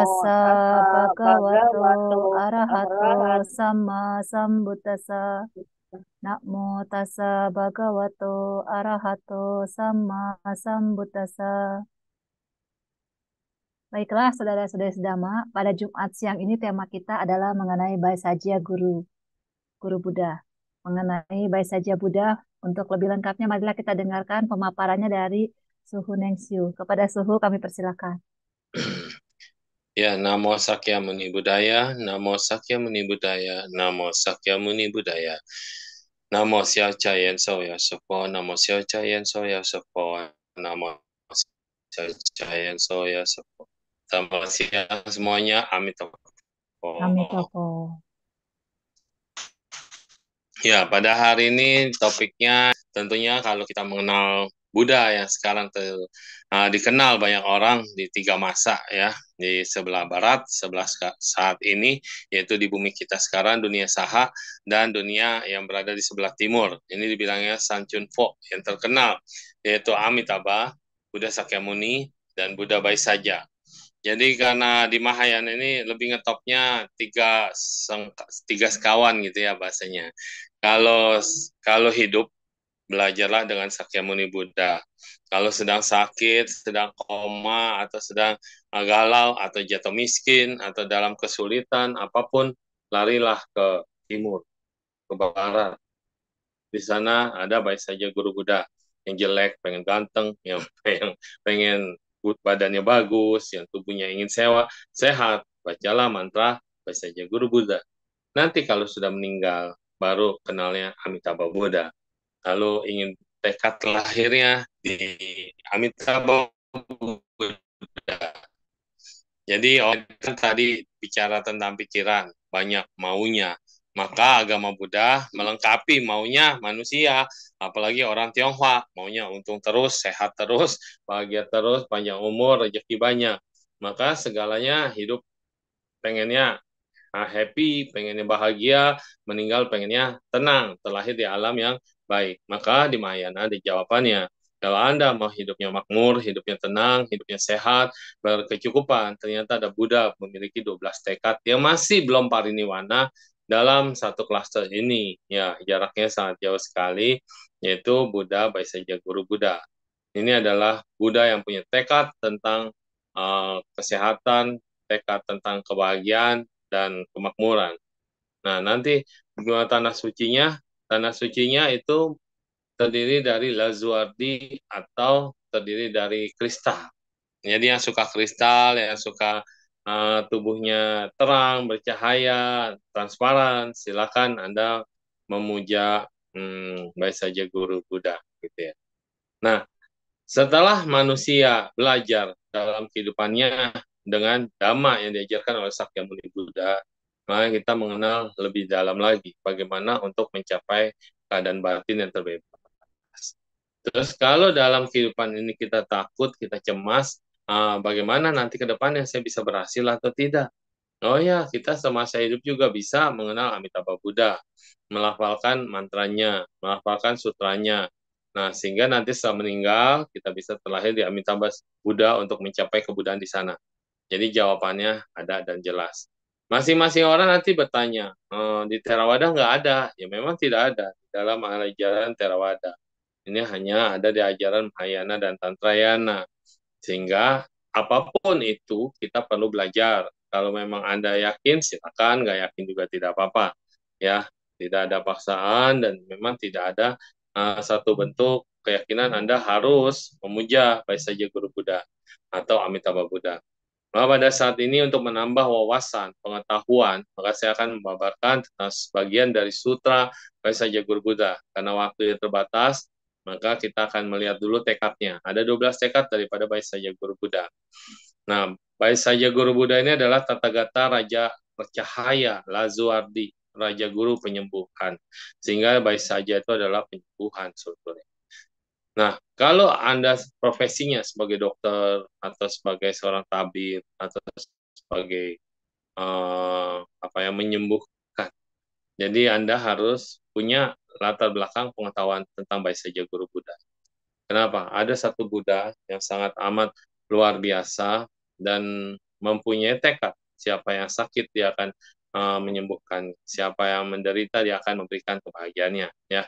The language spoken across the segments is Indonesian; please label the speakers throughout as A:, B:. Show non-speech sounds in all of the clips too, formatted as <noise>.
A: Tassa bhagavato arahato sama sambutasa Namo tassa bhagavato arahato sama sambutasa Baiklah saudara saudara sedama, pada Jumat siang ini tema kita adalah mengenai saja Guru, Guru Buddha. Mengenai saja Buddha, untuk lebih lengkapnya marilah kita dengarkan pemaparannya dari Suhu Nengsiu. Kepada Suhu kami persilakan.
B: Ya, Namo Sakya Muni Buddhaya, Namo Sakya Muni Buddhaya, Namo Sakya Muni Buddhaya. Namo Sia Chayen Soya Sopo, Namo Sia Chayen Soya Sopo, Namo Sia Chayen Soya Sopo. Selamat siang semuanya, amitabha
A: amitabha
B: Ya, pada hari ini topiknya tentunya kalau kita mengenal Buddha yang sekarang ter, uh, dikenal banyak orang di tiga masa ya di sebelah barat, sebelah saat ini, yaitu di bumi kita sekarang, dunia saha, dan dunia yang berada di sebelah timur. Ini dibilangnya Fo, yang terkenal, yaitu Amitabha, Buddha Sakyamuni, dan Buddha saja Jadi karena di Mahayana ini lebih ngetopnya tiga tiga sekawan gitu ya bahasanya. Kalau kalau hidup belajarlah dengan Sakyamuni Buddha. Kalau sedang sakit, sedang koma, atau sedang eh, galau, atau jatuh miskin, atau dalam kesulitan, apapun, larilah ke timur, ke barat. Di sana ada baik saja guru Buddha yang jelek, pengen ganteng, <laughs> yang pengen, pengen badannya bagus, yang tubuhnya ingin sewa, sehat. Bacalah mantra baik saja guru Buddha. Nanti kalau sudah meninggal, baru kenalnya Amitabha Buddha. Lalu ingin tekad lahirnya di Amitabha Buddha. Jadi orang tadi bicara tentang pikiran, banyak maunya. Maka agama Buddha melengkapi maunya manusia, apalagi orang Tionghoa, maunya untung terus, sehat terus, bahagia terus, panjang umur, rezeki banyak. Maka segalanya hidup pengennya ah, happy, pengennya bahagia, meninggal pengennya tenang, terlahir di alam yang baik. Maka di Mahayana ada jawabannya. Kalau Anda mau hidupnya makmur, hidupnya tenang, hidupnya sehat, berkecukupan, ternyata ada Buddha memiliki 12 tekad yang masih belum pariniwana dalam satu klaster ini. Ya, jaraknya sangat jauh sekali, yaitu Buddha baik saja Guru Buddha. Ini adalah Buddha yang punya tekad tentang uh, kesehatan, tekad tentang kebahagiaan, dan kemakmuran. Nah, nanti tanah sucinya Tanah sucinya itu terdiri dari lazuardi atau terdiri dari kristal. Jadi yang suka kristal, yang suka uh, tubuhnya terang, bercahaya, transparan, silakan Anda memuja hmm, baik saja guru Buddha gitu ya. Nah, setelah manusia belajar dalam kehidupannya dengan dhamma yang diajarkan oleh Sakyamuni Buddha maka kita mengenal lebih dalam lagi bagaimana untuk mencapai keadaan batin yang terbebas. Terus kalau dalam kehidupan ini kita takut, kita cemas, uh, bagaimana nanti ke depannya saya bisa berhasil atau tidak? Oh ya, kita semasa hidup juga bisa mengenal Amitabha Buddha, melafalkan mantranya, melafalkan sutranya. Nah, sehingga nanti setelah meninggal, kita bisa terlahir di Amitabha Buddha untuk mencapai kebudayaan di sana. Jadi jawabannya ada dan jelas. Masing-masing orang nanti bertanya, e, di Terawada nggak ada. Ya memang tidak ada dalam ajaran Terawada. Ini hanya ada di ajaran Mahayana dan Tantrayana. Sehingga apapun itu kita perlu belajar. Kalau memang Anda yakin, silakan. Nggak yakin juga tidak apa-apa. Ya, tidak ada paksaan dan memang tidak ada uh, satu bentuk keyakinan Anda harus memuja baik saja Guru Buddha atau Amitabha Buddha. Maka nah, pada saat ini untuk menambah wawasan, pengetahuan, maka saya akan membabarkan tentang sebagian dari sutra Vaisaja Guru Buddha. Karena waktu yang terbatas, maka kita akan melihat dulu tekadnya. Ada 12 tekad daripada Vaisaja Guru Buddha. Nah, Vaisaja Guru Buddha ini adalah tatagata Raja Percahaya Lazuardi, Raja Guru Penyembuhan. Sehingga Vaisaja itu adalah penyembuhan sebetulnya. Nah, kalau Anda profesinya sebagai dokter atau sebagai seorang tabib atau sebagai uh, apa yang menyembuhkan. Jadi Anda harus punya latar belakang pengetahuan tentang Jawa Guru Buddha. Kenapa? Ada satu Buddha yang sangat amat luar biasa dan mempunyai tekad. Siapa yang sakit dia akan uh, menyembuhkan, siapa yang menderita dia akan memberikan kebahagiaannya, ya.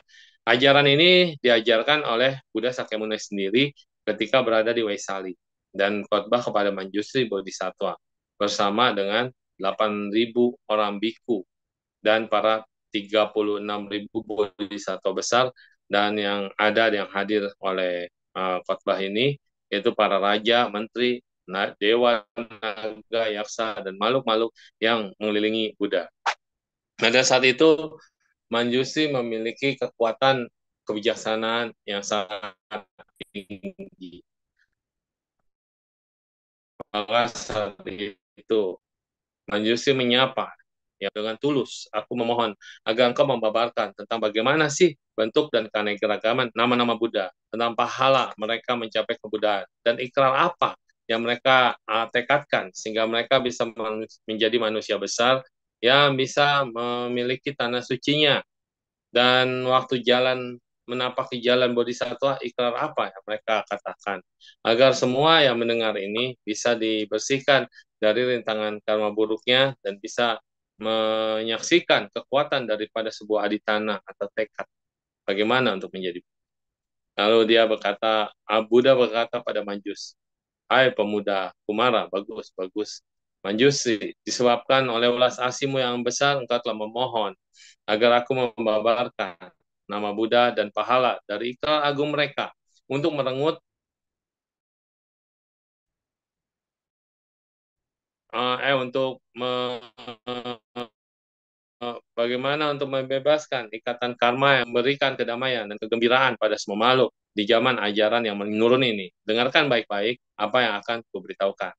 B: Ajaran ini diajarkan oleh Buddha Sakyamuni sendiri ketika berada di Waisali dan khotbah kepada Manjusri Bodhisattva bersama dengan 8.000 orang biku dan para 36.000 bodhisattva besar dan yang ada yang hadir oleh uh, khotbah ini yaitu para raja, menteri, dewa, naga, yaksa dan makhluk-makhluk yang mengelilingi Buddha. Pada saat itu Manjusi memiliki kekuatan kebijaksanaan yang sangat
C: tinggi.
B: Maka saat itu Manjusi menyapa ya dengan tulus, aku memohon agar engkau membabarkan tentang bagaimana sih bentuk dan keanekaragaman nama-nama Buddha, tentang pahala mereka mencapai kebudayaan dan ikrar apa yang mereka uh, tekadkan sehingga mereka bisa menjadi manusia besar yang bisa memiliki tanah sucinya dan waktu jalan menapaki jalan bodhisattva ikrar apa yang mereka katakan agar semua yang mendengar ini bisa dibersihkan dari rintangan karma buruknya dan bisa menyaksikan kekuatan daripada sebuah aditana atau tekad bagaimana untuk menjadi lalu dia berkata ah, Buddha berkata pada Manjus Hai pemuda Kumara bagus bagus Manjusri, disebabkan oleh ulas asimu yang besar, engkau telah memohon agar aku membabarkan nama Buddha dan pahala dari ikrar agung mereka untuk merengut uh, eh untuk me, uh, bagaimana untuk membebaskan ikatan karma yang memberikan kedamaian dan kegembiraan pada semua makhluk di zaman ajaran yang menurun ini. Dengarkan baik-baik apa yang akan kuberitahukan.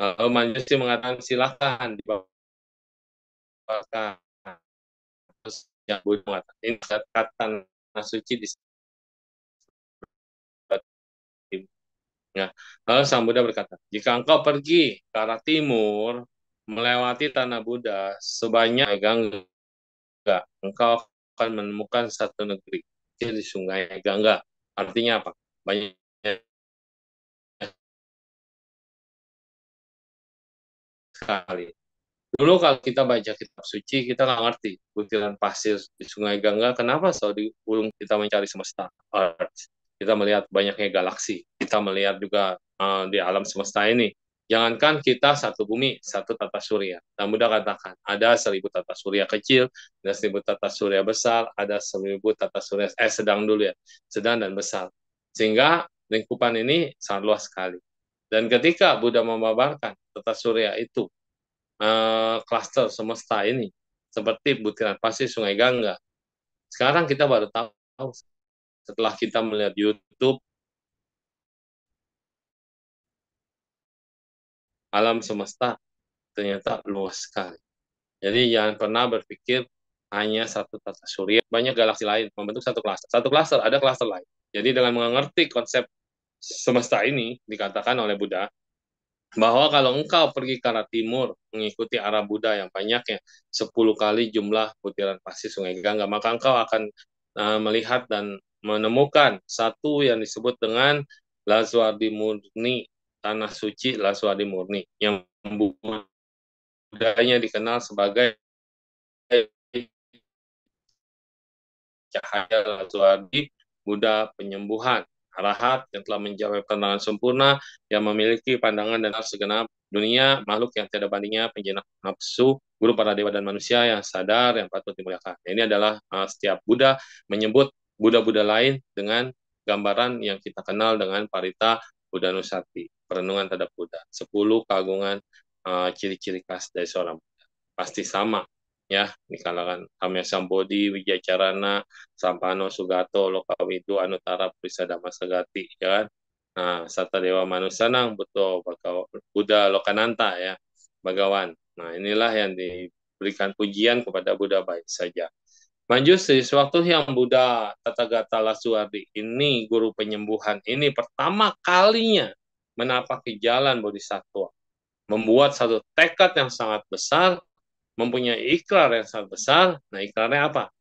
C: uh, Manjusi mengatakan silahkan dibawakan terus yang boleh mengatakan kata tanah suci di
B: Ya. Lalu Sang Buddha berkata, jika engkau pergi ke arah timur, melewati tanah Buddha sebanyak Gangga, engkau akan menemukan satu negeri di sungai Gangga. Artinya apa? Banyak sekali. Dulu kalau kita baca kitab suci, kita nggak ngerti butiran pasir di sungai Gangga, kenapa selalu diulung kita mencari semesta, Earth. Kita melihat banyaknya galaksi, kita melihat juga uh, di alam semesta ini. Jangankan kita satu bumi, satu tata surya. Dan mudah katakan, ada seribu tata surya kecil, ada seribu tata surya besar, ada seribu tata surya, eh sedang dulu ya, sedang dan besar. Sehingga lingkupan ini sangat luas sekali. Dan ketika Buddha memaparkan tata surya itu, eh, klaster uh, semesta ini, seperti butiran pasir sungai Gangga, sekarang kita baru tahu setelah kita melihat YouTube,
D: alam semesta
B: ternyata luas sekali. Jadi jangan pernah berpikir hanya satu tata surya, banyak galaksi lain membentuk satu klaster. Satu klaster ada klaster lain. Jadi dengan mengerti konsep semesta ini dikatakan oleh Buddha bahwa kalau engkau pergi ke arah timur mengikuti arah Buddha yang banyaknya 10 kali jumlah butiran pasir sungai Gangga maka engkau akan uh, melihat dan menemukan satu yang disebut dengan Laswadi Murni tanah suci Laswadi Murni yang
D: budayanya dikenal sebagai
B: cahaya Laswadi Buddha penyembuhan Arahat yang telah menjawab pandangan sempurna, yang memiliki pandangan dan segenap dunia, makhluk yang tidak bandingnya, penjenak nafsu, guru para dewa dan manusia yang sadar, yang patut dimuliakan. Nah, ini adalah uh, setiap Buddha menyebut Buddha-Buddha lain dengan gambaran yang kita kenal dengan parita Buddha Nusati, perenungan terhadap Buddha. Sepuluh kagungan ah, ciri-ciri uh, khas dari seorang Buddha. Pasti sama ya di kalangan kami Sambodi, wijacarana Sampano Sugato, Lokawidu, Anutara Purisada Masagati, ya kan? Nah, Sata Dewa Manusanang, betul, bakal Buddha Lokananta, ya, Bagawan. Nah, inilah yang diberikan pujian kepada Buddha baik saja. maju sewaktu yang Buddha Tathagata Lasuardi ini, guru penyembuhan ini, pertama kalinya menapaki jalan Bodhisattva, membuat satu tekad yang sangat besar mempunyai ikrar yang sangat besar. Nah, ikrarnya apa?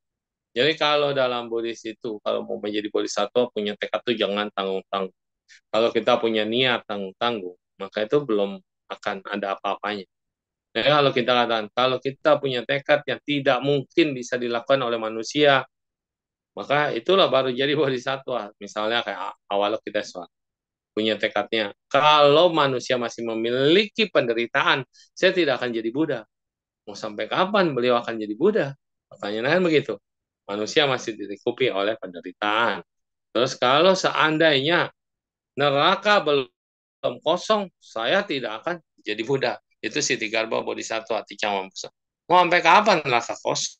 B: Jadi kalau dalam Buddhis itu, kalau mau menjadi bodhisattva punya tekad itu jangan tanggung-tanggung. Kalau kita punya niat tanggung-tanggung, maka itu belum akan ada apa-apanya. Jadi kalau kita katakan, kalau kita punya tekad yang tidak mungkin bisa dilakukan oleh manusia, maka itulah baru jadi bodhisattva. Misalnya kayak awal kita suatu punya tekadnya. Kalau manusia masih memiliki penderitaan, saya tidak akan jadi Buddha mau sampai kapan beliau akan jadi Buddha? Pertanyaannya begitu. Manusia masih dikupi oleh penderitaan. Terus kalau seandainya neraka belum kosong, saya tidak akan jadi Buddha. Itu si Tigarba Bodhisattva Ticang Mau sampai kapan neraka kosong?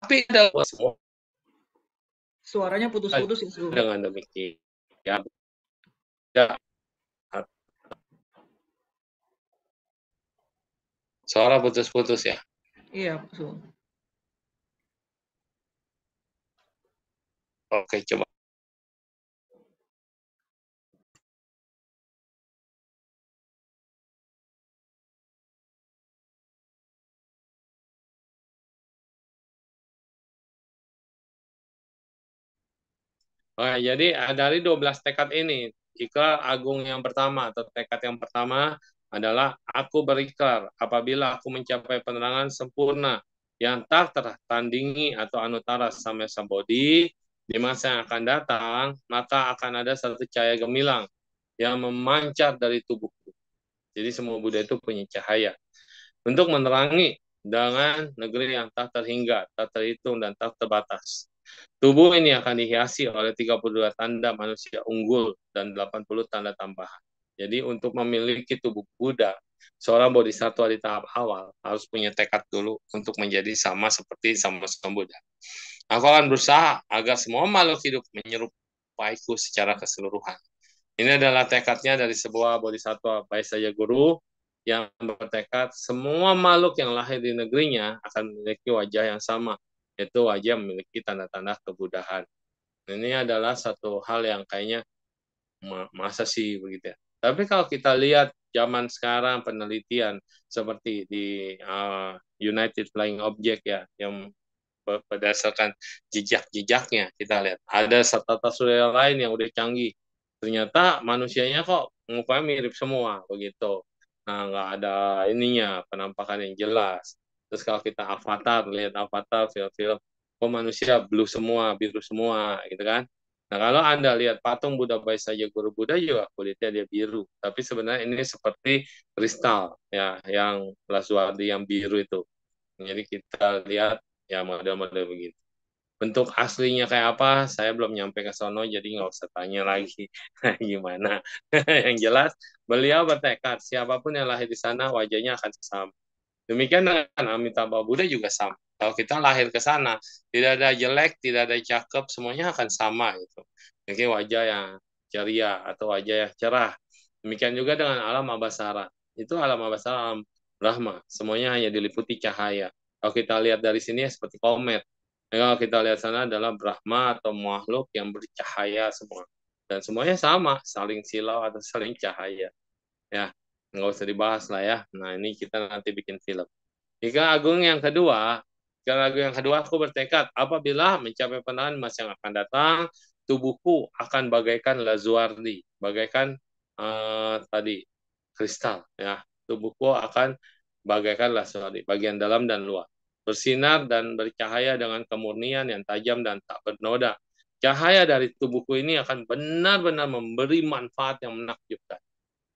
C: Tapi dalam semua Suaranya putus-putus ya, Su. Dengan demikian, ya,
D: ya. Suara putus-putus ya?
C: Iya, Su. Oke, coba
B: Oke, jadi dari 12 tekad ini, ikrar agung yang pertama atau tekad yang pertama adalah aku berikrar apabila aku mencapai penerangan sempurna yang tak tertandingi atau anutara sama sambodi di masa yang akan datang, maka akan ada satu cahaya gemilang yang memancar dari tubuhku. Jadi semua Buddha itu punya cahaya. Untuk menerangi dengan negeri yang tak terhingga, tak terhitung, dan tak terbatas. Tubuh ini akan dihiasi oleh 32 tanda manusia unggul dan 80 tanda tambahan. Jadi untuk memiliki tubuh Buddha, seorang bodhisattva di tahap awal harus punya tekad dulu untuk menjadi sama seperti sama sama Buddha. Aku akan berusaha agar semua makhluk hidup menyerupaiku secara keseluruhan. Ini adalah tekadnya dari sebuah bodhisattva baik saja guru yang bertekad semua makhluk yang lahir di negerinya akan memiliki wajah yang sama itu wajah memiliki tanda-tanda kebudahan. ini adalah satu hal yang kayaknya masa sih begitu ya. Tapi kalau kita lihat zaman sekarang penelitian seperti di uh, United Flying Object ya yang berdasarkan jejak-jejaknya kita lihat ada serta surya lain yang udah canggih ternyata manusianya kok mukanya mirip semua begitu nah nggak ada ininya penampakan yang jelas terus kalau kita avatar lihat avatar film-film oh manusia blue semua biru semua gitu kan nah kalau anda lihat patung Buddha saja guru Buddha juga kulitnya dia biru tapi sebenarnya ini seperti kristal ya yang Laswadi yang biru itu jadi kita lihat ya model-model begitu bentuk aslinya kayak apa saya belum nyampe ke sono jadi nggak usah tanya lagi <laughs> gimana <laughs> yang jelas beliau bertekad siapapun yang lahir di sana wajahnya akan sama Demikian dengan Amitabha Buddha juga sama. Kalau kita lahir ke sana, tidak ada jelek, tidak ada cakep, semuanya akan sama gitu. Mungkin wajah yang ceria atau wajah yang cerah. Demikian juga dengan alam abasara. Itu alam abasara, alam Brahma. Semuanya hanya diliputi cahaya. Kalau kita lihat dari sini ya, seperti komet. Nah, kalau kita lihat sana adalah Brahma atau makhluk yang bercahaya semua. Dan semuanya sama, saling silau atau saling cahaya. Ya, nggak usah dibahas lah ya. Nah ini kita nanti bikin film. Jika agung yang kedua, ikan agung yang kedua aku bertekad apabila mencapai penahan mas yang akan datang, tubuhku akan bagaikan lazuardi, bagaikan uh, tadi kristal ya. Tubuhku akan bagaikan lazuardi, bagian dalam dan luar bersinar dan bercahaya dengan kemurnian yang tajam dan tak bernoda. Cahaya dari tubuhku ini akan benar-benar memberi manfaat yang menakjubkan.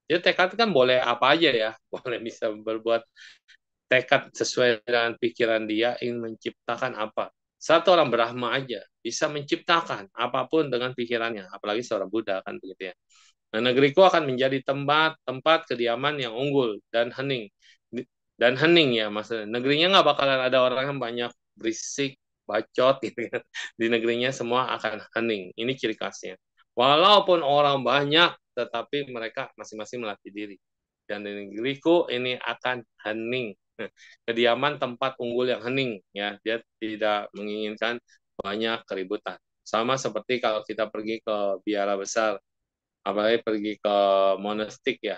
B: Jadi ya, tekad kan boleh apa aja ya, <laughs> boleh bisa berbuat tekad sesuai dengan pikiran dia ingin menciptakan apa. Satu orang Brahma aja bisa menciptakan apapun dengan pikirannya, apalagi seorang Buddha kan begitu ya. Nah, negeriku akan menjadi tempat tempat kediaman yang unggul dan hening dan hening ya maksudnya negerinya nggak bakalan ada orang yang banyak berisik bacot <laughs> gitu kan. di negerinya semua akan hening ini ciri khasnya Walaupun orang banyak, tetapi mereka masing-masing melatih diri. Dan di negeriku ini akan hening. <laughs> Kediaman tempat unggul yang hening. ya Dia tidak menginginkan banyak keributan. Sama seperti kalau kita pergi ke biara besar, apalagi pergi ke monastik ya.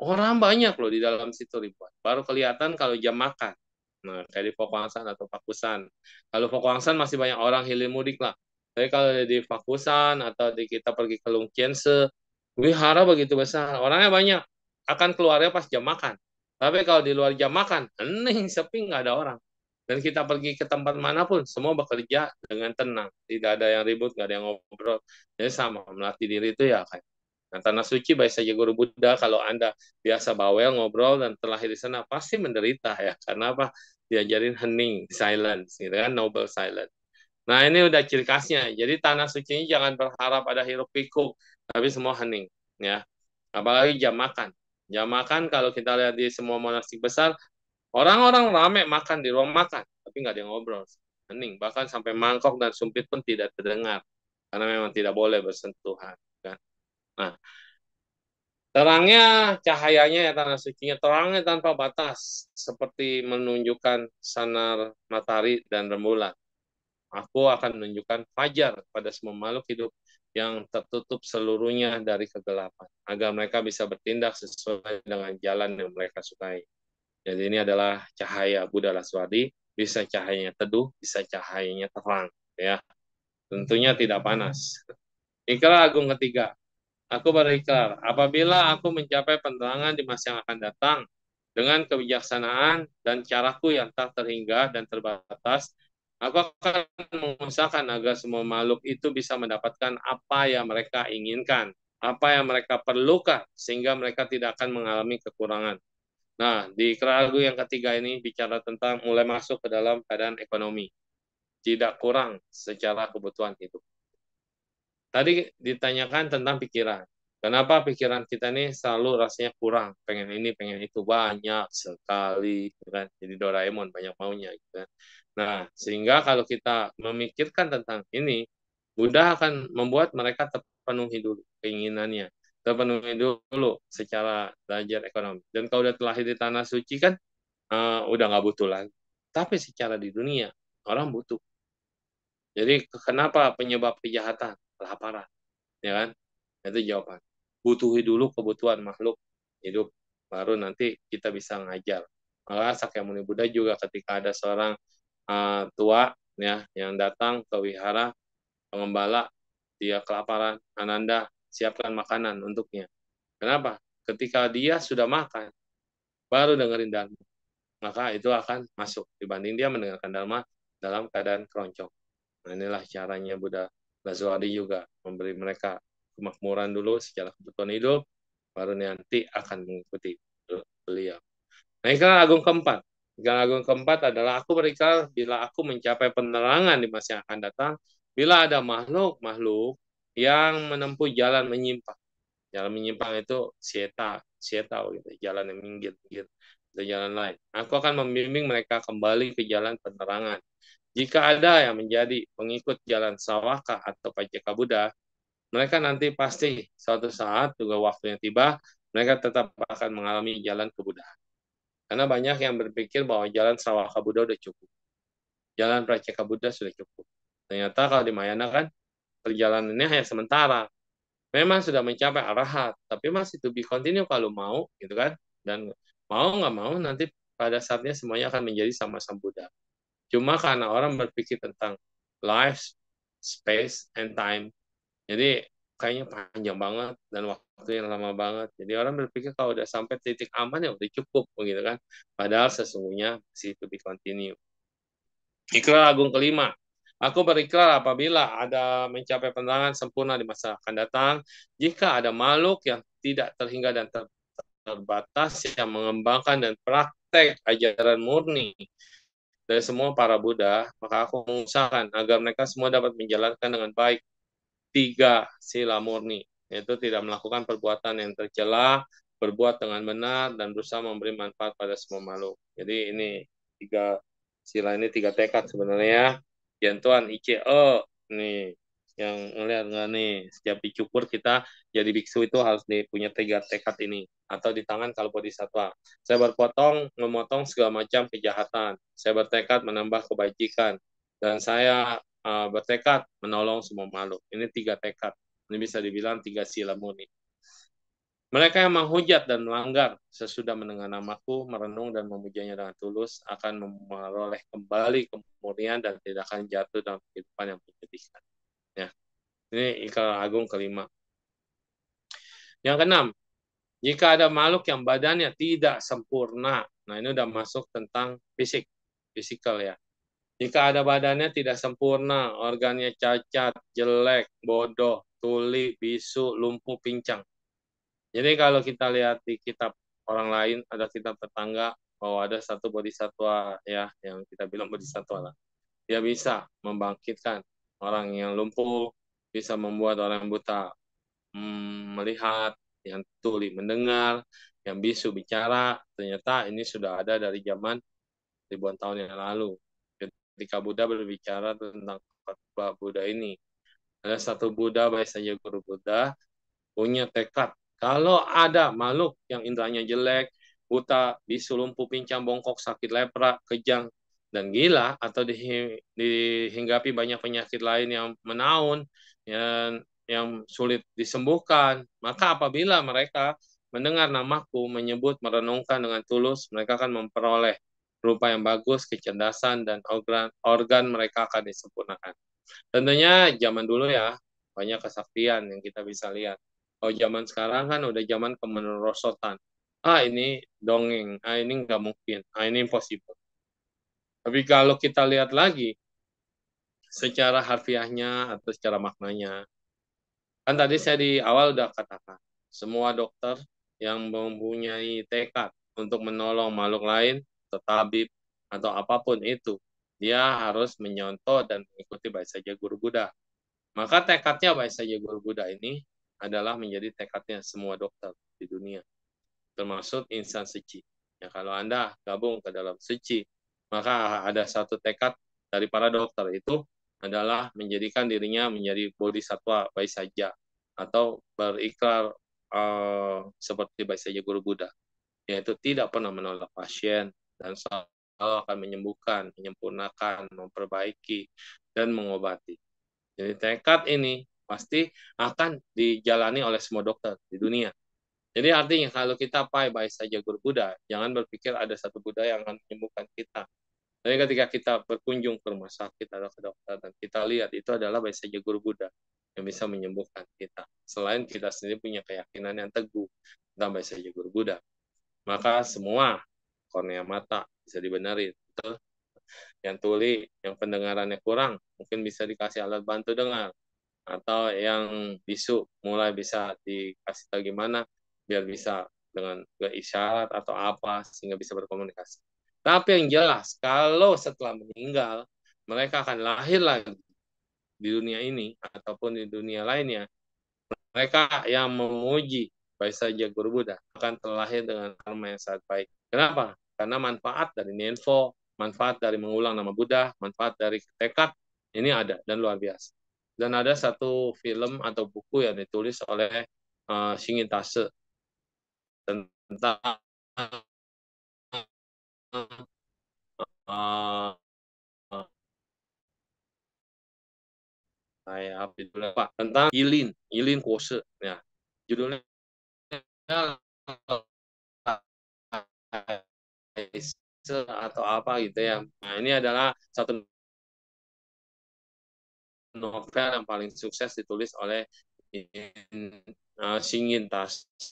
B: Orang banyak loh di dalam situ ribuan. Baru kelihatan kalau jam makan. Nah, kayak di Pokongsan atau Pakusan. Kalau Pokongsan masih banyak orang hilir mudik lah. Tapi kalau di Fakusan atau di kita pergi ke Lungkiense, wihara begitu besar, orangnya banyak. Akan keluarnya pas jam makan. Tapi kalau di luar jam makan, hening, sepi, nggak ada orang. Dan kita pergi ke tempat manapun, semua bekerja dengan tenang. Tidak ada yang ribut, nggak ada yang ngobrol. Jadi sama, melatih diri itu ya kan. Nah, tanah suci baik saja guru Buddha kalau Anda biasa bawel, ngobrol, dan terlahir di sana, pasti menderita ya. Karena apa? Diajarin hening, silence, gitu kan, noble silence. Nah ini udah ciri khasnya. Jadi tanah suci ini jangan berharap ada hiruk pikuk, tapi semua hening, ya. Apalagi jam makan. Jam makan kalau kita lihat di semua monastik besar, orang-orang rame makan di ruang makan, tapi nggak ada yang ngobrol, hening. Bahkan sampai mangkok dan sumpit pun tidak terdengar, karena memang tidak boleh bersentuhan. Kan? Nah, terangnya cahayanya ya tanah ini terangnya tanpa batas seperti menunjukkan sanar matahari dan rembulan Aku akan menunjukkan fajar pada semua makhluk hidup yang tertutup seluruhnya dari kegelapan, agar mereka bisa bertindak sesuai dengan jalan yang mereka sukai. Jadi ini adalah cahaya Buddha Laswadi, bisa cahayanya teduh, bisa cahayanya terang, ya. Tentunya tidak panas. Ikhlas agung ketiga, aku berikrar, apabila aku mencapai penerangan di masa yang akan datang, dengan kebijaksanaan dan caraku yang tak terhingga dan terbatas, Aku akan mengusahakan agar semua makhluk itu bisa mendapatkan apa yang mereka inginkan, apa yang mereka perlukan, sehingga mereka tidak akan mengalami kekurangan. Nah, di keragu yang ketiga ini bicara tentang mulai masuk ke dalam keadaan ekonomi. Tidak kurang secara kebutuhan itu. Tadi ditanyakan tentang pikiran. Kenapa pikiran kita ini selalu rasanya kurang, pengen ini, pengen itu banyak sekali, kan? Jadi Doraemon banyak maunya, gitu kan? Nah, sehingga kalau kita memikirkan tentang ini, Buddha akan membuat mereka terpenuhi dulu keinginannya, terpenuhi dulu secara belajar ekonomi. Dan kalau udah terlahir di tanah suci kan, uh, udah nggak butuh lagi. Tapi secara di dunia, orang butuh. Jadi kenapa penyebab kejahatan? Kelaparan. Ya kan? Itu jawaban. Butuhi dulu kebutuhan makhluk hidup. Baru nanti kita bisa ngajar. Maka Sakyamuni Buddha juga ketika ada seorang uh, tua ya yang datang ke wihara pengembala dia kelaparan Ananda siapkan makanan untuknya kenapa ketika dia sudah makan baru dengerin dharma maka itu akan masuk dibanding dia mendengarkan dharma dalam keadaan keroncong nah inilah caranya Buddha Lazuardi juga memberi mereka kemakmuran dulu secara kebutuhan hidup baru nanti akan mengikuti beliau nah ini agung keempat Tiga agung keempat adalah aku berikan bila aku mencapai penerangan di masa yang akan datang, bila ada makhluk-makhluk yang menempuh jalan menyimpang. Jalan menyimpang itu sieta, sieta gitu, jalan yang minggir, minggir dan jalan lain. Aku akan membimbing mereka kembali ke jalan penerangan. Jika ada yang menjadi pengikut jalan Sawaka atau Pajaka Buddha, mereka nanti pasti suatu saat juga waktunya tiba, mereka tetap akan mengalami jalan kebudahan. Karena banyak yang berpikir bahwa jalan Sarawak Buddha udah cukup. Jalan Praceka Buddha sudah cukup. Ternyata kalau di Mayana kan perjalanannya hanya sementara. Memang sudah mencapai arahat, tapi masih to be continue kalau mau, gitu kan? Dan mau nggak mau nanti pada saatnya semuanya akan menjadi sama-sama Buddha. Cuma karena orang berpikir tentang life, space, and time, jadi kayaknya panjang banget dan waktu waktu yang lama banget. Jadi orang berpikir kalau udah sampai titik aman ya udah cukup begitu kan. Padahal sesungguhnya masih to be continue. Ikrar agung kelima. Aku berikrar apabila ada mencapai penerangan sempurna di masa akan datang, jika ada makhluk yang tidak terhingga dan ter terbatas yang mengembangkan dan praktek ajaran murni dari semua para Buddha, maka aku mengusahakan agar mereka semua dapat menjalankan dengan baik tiga sila murni, yaitu tidak melakukan perbuatan yang tercela, berbuat dengan benar dan berusaha memberi manfaat pada semua makhluk. Jadi ini tiga sila ini tiga tekad sebenarnya. Yang Jantuan ICE nih yang ngelihat nggak nih setiap dicukur kita jadi biksu itu harus punya tiga tekad ini atau di tangan kalau satwa. saya berpotong memotong segala macam kejahatan saya bertekad menambah kebajikan dan saya uh, bertekad menolong semua makhluk ini tiga tekad ini bisa dibilang tiga sila murni. Mereka yang menghujat dan melanggar sesudah mendengar namaku, merenung dan memujanya dengan tulus, akan memperoleh kembali kemurnian dan tidak akan jatuh dalam kehidupan yang menyedihkan. Ya. Ini ikal agung kelima. Yang keenam, jika ada makhluk yang badannya tidak sempurna, nah ini udah masuk tentang fisik, fisikal ya. Jika ada badannya tidak sempurna, organnya cacat, jelek, bodoh, tuli, bisu, lumpuh, pincang. Jadi kalau kita lihat di kitab orang lain, ada kitab tetangga, bahwa ada satu bodhisatwa ya, yang kita bilang bodhisatwa lah. Dia bisa membangkitkan orang yang lumpuh, bisa membuat orang yang buta hmm, melihat, yang tuli mendengar, yang bisu bicara. Ternyata ini sudah ada dari zaman ribuan tahun yang lalu ketika Buddha berbicara tentang khotbah Buddha ini. Ada satu Buddha, biasanya guru Buddha, punya tekad. Kalau ada makhluk yang indranya jelek, buta, bisu, lumpuh, bongkok, sakit lepra, kejang, dan gila, atau dihinggapi banyak penyakit lain yang menaun, yang, yang sulit disembuhkan, maka apabila mereka mendengar namaku, menyebut, merenungkan dengan tulus, mereka akan memperoleh rupa yang bagus, kecerdasan, dan organ, organ mereka akan disempurnakan. Tentunya zaman dulu ya, banyak kesaktian yang kita bisa lihat. Kalau oh, zaman sekarang kan udah zaman kemenerosotan. Ah ini dongeng, ah ini nggak mungkin, ah ini impossible. Tapi kalau kita lihat lagi, secara harfiahnya atau secara maknanya, kan tadi saya di awal udah katakan, semua dokter yang mempunyai tekad untuk menolong makhluk lain atau tabib atau apapun itu dia harus menyontoh dan mengikuti baik saja guru Buddha maka tekadnya baik saja guru Buddha ini adalah menjadi tekadnya semua dokter di dunia termasuk insan suci ya kalau anda gabung ke dalam suci maka ada satu tekad dari para dokter itu adalah menjadikan dirinya menjadi satwa baik saja atau berikrar uh, seperti baik saja guru Buddha yaitu tidak pernah menolak pasien dan Allah akan menyembuhkan, menyempurnakan, memperbaiki, dan mengobati. Jadi tekad ini pasti akan dijalani oleh semua dokter di dunia. Jadi artinya kalau kita pai baik saja guru Buddha, jangan berpikir ada satu Buddha yang akan menyembuhkan kita. Tapi ketika kita berkunjung ke rumah sakit atau ke dokter dan kita lihat itu adalah baik saja guru Buddha yang bisa menyembuhkan kita. Selain kita sendiri punya keyakinan yang teguh tentang saja guru Buddha, maka semua kornea mata bisa dibenerin betul yang tuli yang pendengarannya kurang mungkin bisa dikasih alat bantu dengar atau yang bisu mulai bisa dikasih tahu gimana biar bisa dengan isyarat atau apa sehingga bisa berkomunikasi. Tapi yang jelas kalau setelah meninggal mereka akan lahir lagi di dunia ini ataupun di dunia lainnya mereka yang memuji baik saja guru Buddha akan terlahir dengan karma yang sangat baik. Kenapa? karena manfaat dari Nienfo, manfaat dari mengulang nama Buddha, manfaat dari tekad ini ada dan luar biasa. Dan ada satu film atau buku yang ditulis oleh uh, Tase tentang
C: uh, eh,
D: saya apa judulnya Pak tentang Ilin Ilin Kose ya judulnya
C: Pfizer atau apa gitu ya. Nah, ini adalah satu
B: novel yang paling sukses ditulis oleh Singintas. Eh,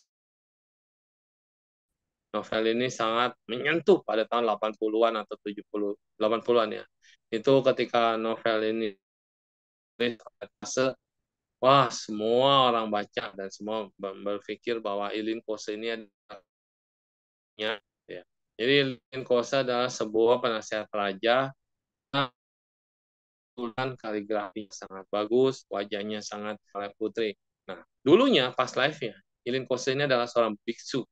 B: novel ini sangat menyentuh pada tahun 80-an atau 70 80-an ya. Itu ketika novel ini wah semua orang baca dan semua berpikir bahwa Ilin Kose ini adalah jadi Linkosa adalah sebuah penasihat raja tulisan kaligrafi sangat bagus, wajahnya sangat kalah putri. Nah, dulunya pas live-nya, Ilin Kose ini adalah seorang biksu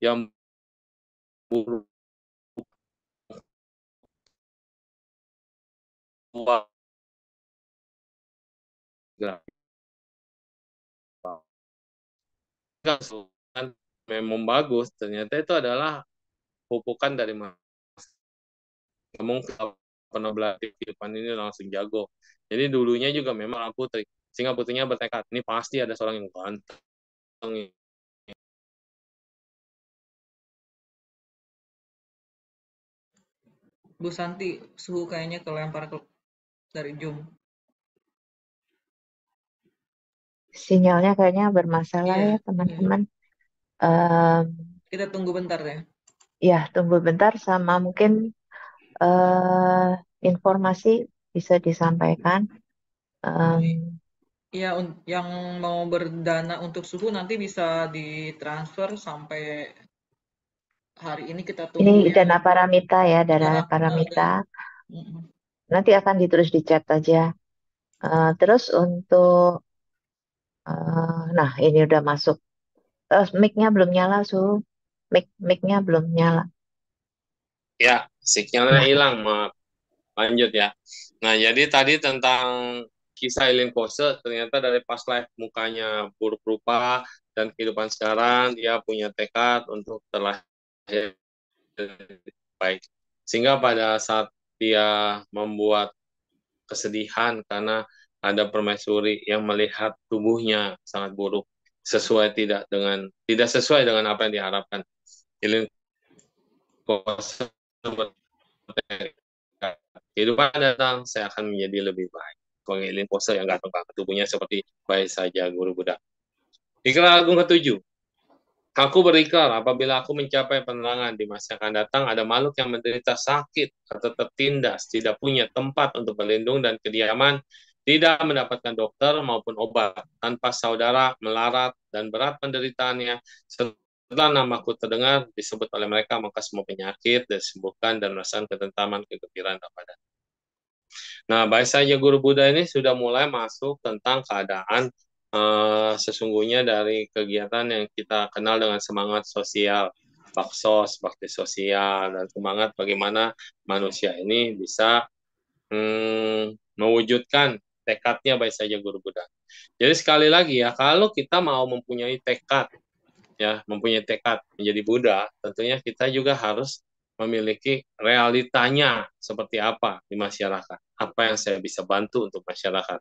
B: yang
C: buruk memang bagus
D: ternyata
B: itu adalah pupukan dari mas ngomong pernah berlatih depan ini langsung jago jadi dulunya juga memang aku putri sehingga putrinya bertekad ini pasti ada seorang yang ganteng
C: Bu Santi, suhu kayaknya kelempar ke dari Zoom.
A: Sinyalnya kayaknya bermasalah yeah. ya iya. teman-teman. Yeah. Um, Kita tunggu bentar ya. Ya, tunggu bentar sama mungkin uh, informasi bisa disampaikan. Um, ya, yang mau berdana untuk suhu nanti bisa ditransfer sampai hari ini kita tunggu. Ini ya. dana paramita ya, dana, dana eh, paramita. Dan... Nanti akan ditulis di chat aja. Uh, terus untuk, uh, nah ini udah masuk Uh, mic-nya belum nyala, Su. Mic, mic belum nyala.
B: Ya, sinyalnya Nah, hilang, maaf. Lanjut ya. Nah, jadi tadi tentang kisah Eileen Pose, ternyata dari pas life mukanya buruk rupa dan kehidupan sekarang dia punya tekad untuk terlahir baik. Sehingga pada saat dia membuat kesedihan karena ada permaisuri yang melihat tubuhnya sangat buruk sesuai tidak dengan tidak sesuai dengan apa yang diharapkan. Ilin kehidupan datang saya akan menjadi lebih baik. Pengilin kuasa yang gak banget tubuhnya seperti baik saja guru Buddha. Ikrar agung ketujuh. Aku berikrar apabila aku mencapai penerangan di masa akan datang ada makhluk yang menderita sakit atau tertindas, tidak punya tempat untuk berlindung dan kediaman tidak mendapatkan dokter maupun obat tanpa saudara melarat dan berat penderitaannya setelah namaku terdengar disebut oleh mereka maka semua penyakit disembuhkan dan merasakan ketentaman kegembiraan kepada Nah, baik saja guru Buddha ini sudah mulai masuk tentang keadaan uh, sesungguhnya dari kegiatan yang kita kenal dengan semangat sosial, baksos, bakti sosial, dan semangat bagaimana manusia ini bisa hmm, mewujudkan tekadnya baik saja guru Buddha. Jadi sekali lagi ya, kalau kita mau mempunyai tekad, ya mempunyai tekad menjadi Buddha, tentunya kita juga harus memiliki realitanya seperti apa di masyarakat. Apa yang saya bisa bantu untuk masyarakat.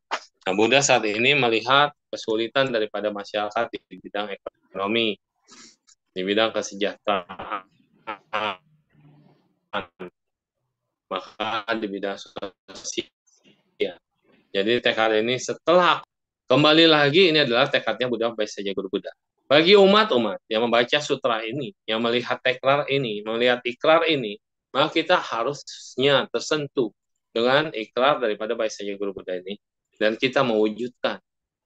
B: Nah, Buddha saat ini melihat kesulitan daripada masyarakat di bidang ekonomi, di bidang kesejahteraan, maka di bidang sosial jadi tekad ini setelah kembali lagi ini adalah tekadnya Buddha saja Guru Buddha. Bagi umat-umat yang membaca sutra ini, yang melihat tekrar ini, melihat ikrar ini, maka kita harusnya tersentuh dengan ikrar daripada saja Guru Buddha ini dan kita mewujudkan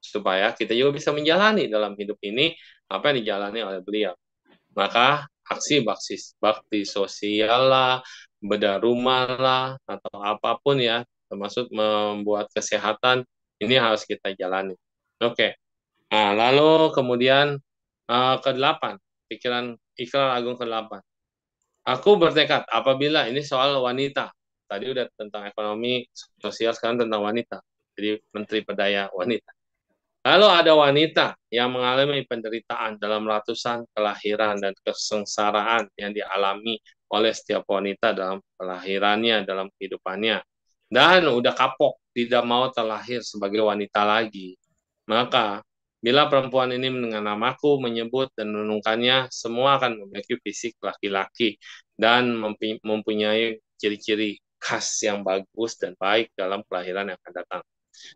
B: supaya kita juga bisa menjalani dalam hidup ini apa yang dijalani oleh beliau. Maka aksi bakti, bakti sosial lah, beda rumah lah, atau apapun ya, termasuk membuat kesehatan ini harus kita jalani. Oke. Okay. Nah, lalu kemudian uh, eh, ke delapan pikiran ikrar agung ke delapan. Aku bertekad apabila ini soal wanita. Tadi udah tentang ekonomi sosial sekarang tentang wanita. Jadi menteri pedaya wanita. Lalu ada wanita yang mengalami penderitaan dalam ratusan kelahiran dan kesengsaraan yang dialami oleh setiap wanita dalam kelahirannya, dalam kehidupannya dan udah kapok tidak mau terlahir sebagai wanita lagi. Maka bila perempuan ini mendengar namaku, menyebut dan menungkannya, semua akan memiliki fisik laki-laki dan mempunyai ciri-ciri khas yang bagus dan baik dalam kelahiran yang akan datang.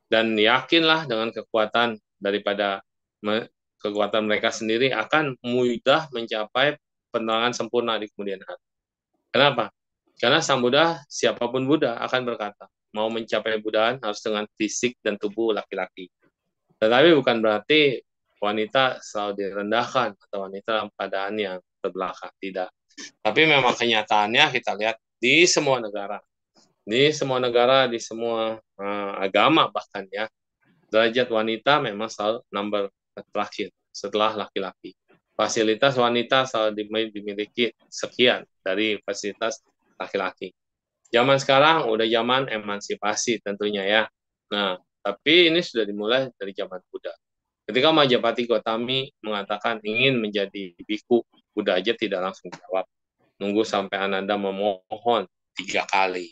B: Dan yakinlah dengan kekuatan daripada me, kekuatan mereka sendiri akan mudah mencapai penerangan sempurna di kemudian hari. Kenapa? Karena sang Buddha, siapapun Buddha akan berkata, mau mencapai Buddhaan harus dengan fisik dan tubuh laki-laki. Tetapi bukan berarti wanita selalu direndahkan atau wanita dalam keadaan yang terbelakang. Tidak. Tapi memang kenyataannya kita lihat di semua negara. Di semua negara, di semua uh, agama bahkan ya, derajat wanita memang selalu number terakhir setelah laki-laki. Fasilitas wanita selalu dimiliki sekian dari fasilitas laki-laki. Zaman sekarang udah zaman emansipasi tentunya ya. Nah, tapi ini sudah dimulai dari zaman Buddha. Ketika majapati Gotami mengatakan ingin menjadi biku, Buddha aja tidak langsung jawab. Nunggu sampai Ananda memohon tiga kali.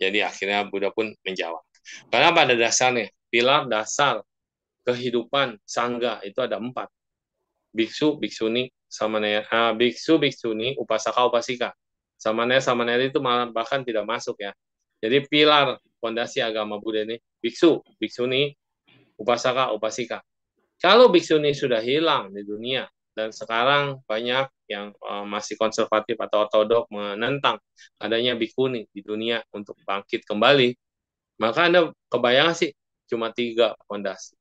B: Jadi akhirnya Buddha pun menjawab. Karena pada dasarnya, pilar dasar kehidupan sangga itu ada empat. Biksu, biksuni, sama uh, ah, biksu, biksuni, upasaka, upasika. Sama sama Samanaya itu malah bahkan tidak masuk ya. Jadi pilar fondasi agama Buddha ini biksu, biksuni, upasaka, upasika. Kalau biksuni sudah hilang di dunia dan sekarang banyak yang eh, masih konservatif atau ortodok menentang adanya bikuni di dunia untuk bangkit kembali, maka Anda kebayang sih cuma tiga fondasi,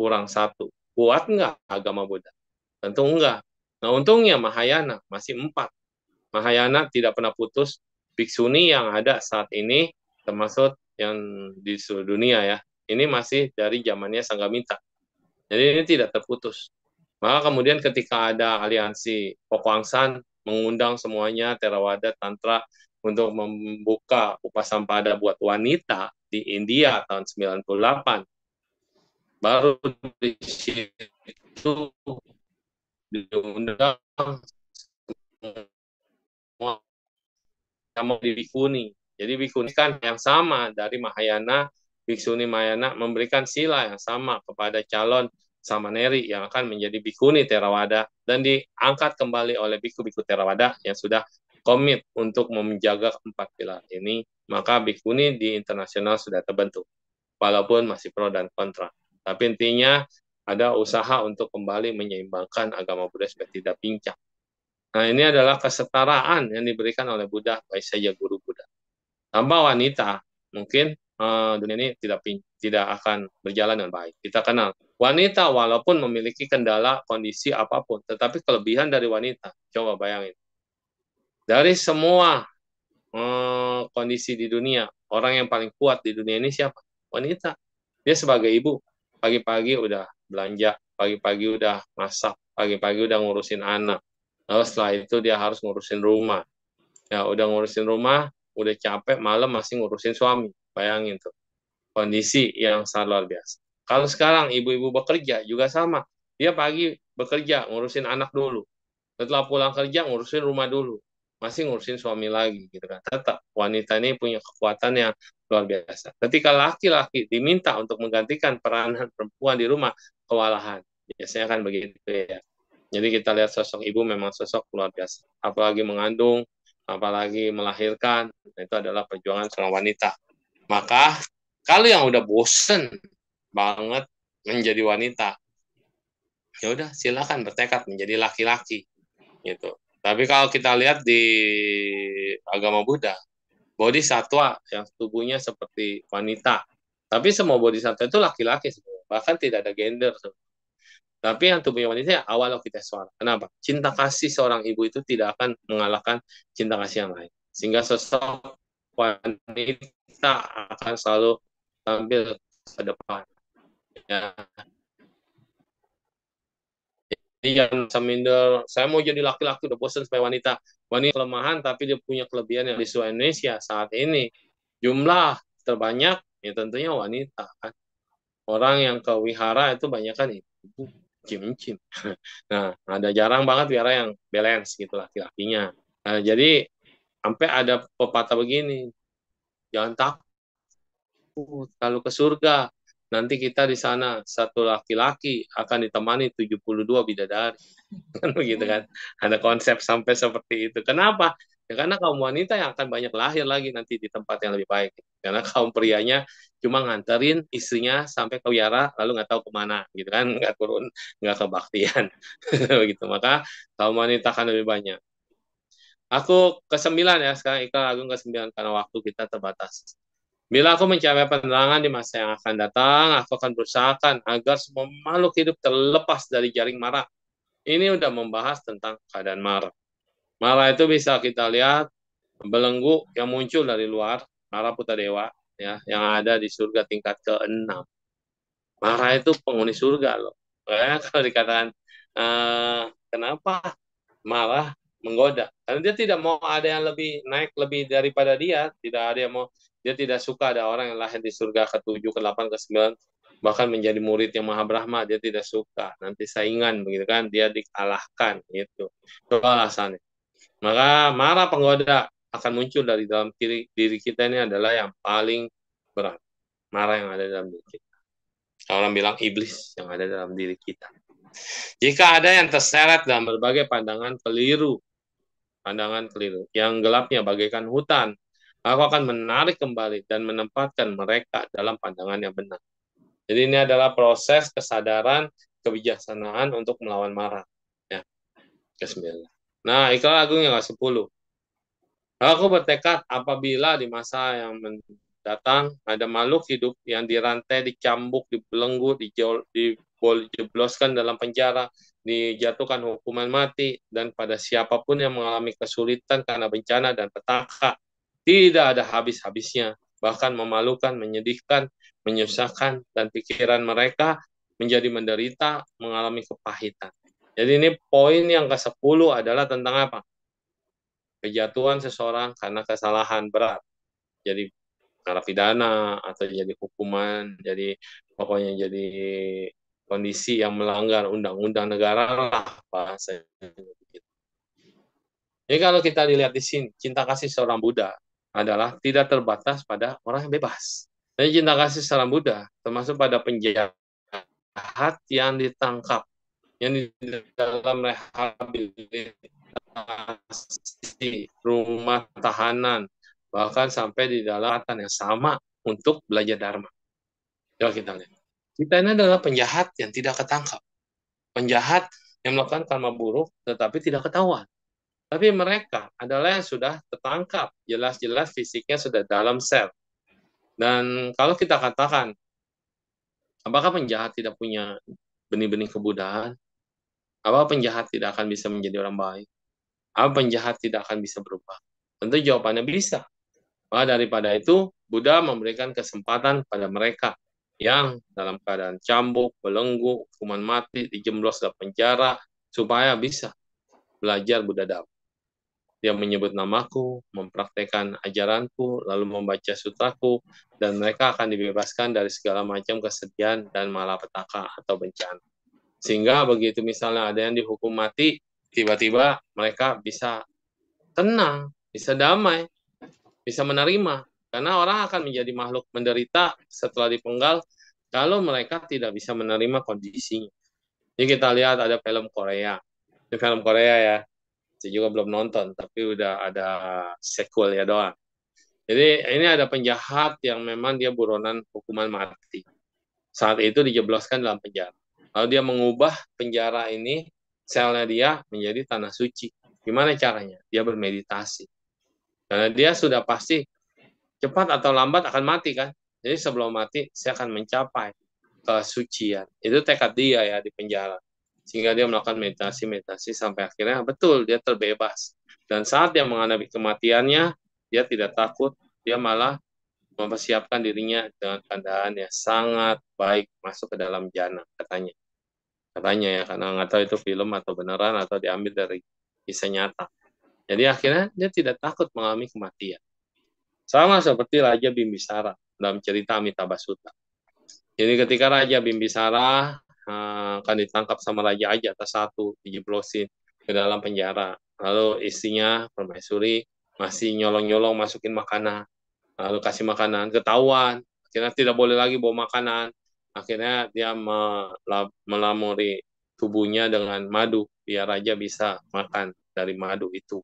B: kurang satu. Kuat nggak agama Buddha? Tentu enggak. Nah untungnya Mahayana masih empat Mahayana tidak pernah putus. Biksuni yang ada saat ini termasuk yang di seluruh dunia ya. Ini masih dari zamannya Sanggamita. Jadi ini tidak terputus. Maka kemudian ketika ada aliansi Pokwangsan mengundang semuanya Terawada Tantra untuk membuka upasan pada buat wanita di India tahun 98. Baru di situ diundang sama di Bikuni. Jadi Bikuni kan yang sama dari Mahayana, Biksuni Mahayana memberikan sila yang sama kepada calon Samaneri yang akan menjadi Bikuni Terawada dan diangkat kembali oleh Biku-Biku Terawada yang sudah komit untuk menjaga empat pilar ini, maka Bikuni di internasional sudah terbentuk. Walaupun masih pro dan kontra. Tapi intinya ada usaha untuk kembali menyeimbangkan agama Buddha supaya tidak pincang. Nah, ini adalah kesetaraan yang diberikan oleh Buddha, baik saja guru Buddha. Tanpa wanita, mungkin uh, dunia ini tidak tidak akan berjalan dengan baik. Kita kenal wanita walaupun memiliki kendala kondisi apapun, tetapi kelebihan dari wanita, coba bayangin. Dari semua uh, kondisi di dunia, orang yang paling kuat di dunia ini siapa? Wanita. Dia sebagai ibu, pagi-pagi udah belanja, pagi-pagi udah masak, pagi-pagi udah ngurusin anak, Lalu oh, setelah itu dia harus ngurusin rumah. Ya udah ngurusin rumah, udah capek, malam masih ngurusin suami. Bayangin tuh. Kondisi yang sangat luar biasa. Kalau sekarang ibu-ibu bekerja juga sama. Dia pagi bekerja, ngurusin anak dulu. Setelah pulang kerja, ngurusin rumah dulu. Masih ngurusin suami lagi. gitu kan. Tetap wanita ini punya kekuatan yang luar biasa. Ketika laki-laki diminta untuk menggantikan peranan perempuan di rumah, kewalahan. Biasanya kan begitu ya. Jadi kita lihat sosok ibu memang sosok luar biasa. Apalagi mengandung, apalagi melahirkan, nah, itu adalah perjuangan seorang wanita. Maka kalau yang udah bosen banget menjadi wanita, ya udah silakan bertekad menjadi laki-laki gitu. Tapi kalau kita lihat di agama Buddha, body satwa yang tubuhnya seperti wanita, tapi semua body satwa itu laki-laki semua, bahkan tidak ada gender sebenarnya tapi yang tubuhnya wanita ya awal kita suara. Kenapa? Cinta kasih seorang ibu itu tidak akan mengalahkan cinta kasih yang lain. Sehingga sosok wanita akan selalu tampil ke depan. Ya. Jadi jangan seminder, saya mau jadi laki-laki udah bosan sebagai wanita. Wanita kelemahan tapi dia punya kelebihan yang di seluruh Indonesia saat ini. Jumlah terbanyak ya tentunya wanita kan. Orang yang ke wihara itu banyak kan ibu cincin, <laughs> nah, ada jarang banget biara yang balance gitu laki-lakinya. Nah, jadi sampai ada pepatah begini, jangan
D: takut
B: kalau ke surga nanti kita di sana satu laki-laki akan ditemani 72 bidadari. <laughs> Kan begitu kan. Ada konsep sampai seperti itu. Kenapa? Ya, karena kaum wanita yang akan banyak lahir lagi nanti di tempat yang lebih baik. Karena kaum prianya cuma nganterin istrinya sampai ke wiara, lalu nggak tahu kemana, gitu kan? Nggak turun, nggak kebaktian, <laughs> begitu Maka kaum wanita akan lebih banyak. Aku kesembilan ya sekarang Ika Agung kesembilan karena waktu kita terbatas. Bila aku mencapai penerangan di masa yang akan datang, aku akan berusahakan agar semua makhluk hidup terlepas dari jaring marah. Ini udah membahas tentang keadaan marah. Mara itu bisa kita lihat belenggu yang muncul dari luar, mara putra dewa ya, yang ada di surga tingkat ke-6. Mara itu penghuni surga loh. ya <laughs> kalau dikatakan uh, kenapa Mara menggoda karena dia tidak mau ada yang lebih naik lebih daripada dia tidak ada yang mau dia tidak suka ada orang yang lahir di surga ke-7 ke-8 ke-9 bahkan menjadi murid yang maha brahma dia tidak suka nanti saingan begitu kan dia dikalahkan gitu itu alasannya maka marah penggoda akan muncul dari dalam diri, diri kita ini adalah yang paling berat. Marah yang ada dalam diri kita. Orang bilang iblis yang ada dalam diri kita. Jika ada yang terseret dalam berbagai pandangan keliru, pandangan keliru, yang gelapnya bagaikan hutan, aku akan menarik kembali dan menempatkan mereka dalam pandangan yang benar. Jadi ini adalah proses kesadaran kebijaksanaan untuk melawan marah. Ya. Bismillah. Nah, Iqlal Agung yang ke-10. Aku bertekad apabila di masa yang mendatang ada makhluk hidup yang dirantai, dicambuk, dibelenggu, dijol, dijebloskan dalam penjara, dijatuhkan hukuman mati, dan pada siapapun yang mengalami kesulitan karena bencana dan petaka, tidak ada habis-habisnya, bahkan memalukan, menyedihkan, menyusahkan, dan pikiran mereka menjadi menderita, mengalami kepahitan. Jadi ini poin yang ke-10 adalah tentang apa? Kejatuhan seseorang karena kesalahan berat. Jadi narapidana atau jadi hukuman, jadi pokoknya jadi kondisi yang melanggar undang-undang negara lah bahasanya. Jadi kalau kita dilihat di sini, cinta kasih seorang Buddha adalah tidak terbatas pada orang yang bebas. Jadi cinta kasih seorang Buddha termasuk pada penjahat yang ditangkap yang di dalam rehabilitasi rumah tahanan bahkan sampai di dalam atan yang sama untuk belajar dharma. Coba kita lihat. Kita ini adalah penjahat yang tidak ketangkap. Penjahat yang melakukan karma buruk tetapi tidak ketahuan. Tapi mereka adalah yang sudah tertangkap, jelas-jelas fisiknya sudah dalam sel. Dan kalau kita katakan, apakah penjahat tidak punya benih-benih kebudayaan? Apa penjahat tidak akan bisa menjadi orang baik? Apa penjahat tidak akan bisa berubah? Tentu jawabannya bisa. Maka daripada itu, Buddha memberikan kesempatan pada mereka yang dalam keadaan cambuk, belenggu, hukuman mati, dijemblos dalam penjara, supaya bisa belajar Buddha Dhamma. Dia menyebut namaku, mempraktekkan ajaranku, lalu membaca sutraku, dan mereka akan dibebaskan dari segala macam kesedihan dan malapetaka atau bencana. Sehingga begitu misalnya ada yang dihukum mati, tiba-tiba mereka bisa tenang, bisa damai, bisa menerima. Karena orang akan menjadi makhluk menderita setelah dipenggal kalau mereka tidak bisa menerima kondisinya. Ini kita lihat ada film Korea. Ini film Korea ya. Saya juga belum nonton, tapi udah ada sequel ya doang. Jadi ini ada penjahat yang memang dia buronan hukuman mati. Saat itu dijebloskan dalam penjara. Lalu dia mengubah penjara ini, selnya dia menjadi tanah suci. Gimana caranya? Dia bermeditasi. Karena dia sudah pasti cepat atau lambat akan mati kan. Jadi sebelum mati, saya akan mencapai kesucian. Itu tekad dia ya di penjara. Sehingga dia melakukan meditasi-meditasi sampai akhirnya betul dia terbebas. Dan saat dia menghadapi kematiannya, dia tidak takut, dia malah mempersiapkan dirinya dengan keadaan yang sangat baik masuk ke dalam jana katanya katanya ya karena nggak tahu itu film atau beneran atau diambil dari kisah nyata jadi akhirnya dia tidak takut mengalami kematian sama seperti Raja Bimbisara dalam cerita Amitabha Sutta jadi ketika Raja Bimbisara eh, akan ditangkap sama Raja Aja atas satu dijeblosin ke dalam penjara lalu istrinya permaisuri masih nyolong-nyolong masukin makanan lalu kasih makanan ketahuan akhirnya tidak boleh lagi bawa makanan akhirnya dia melamuri tubuhnya dengan madu biar raja bisa makan dari madu itu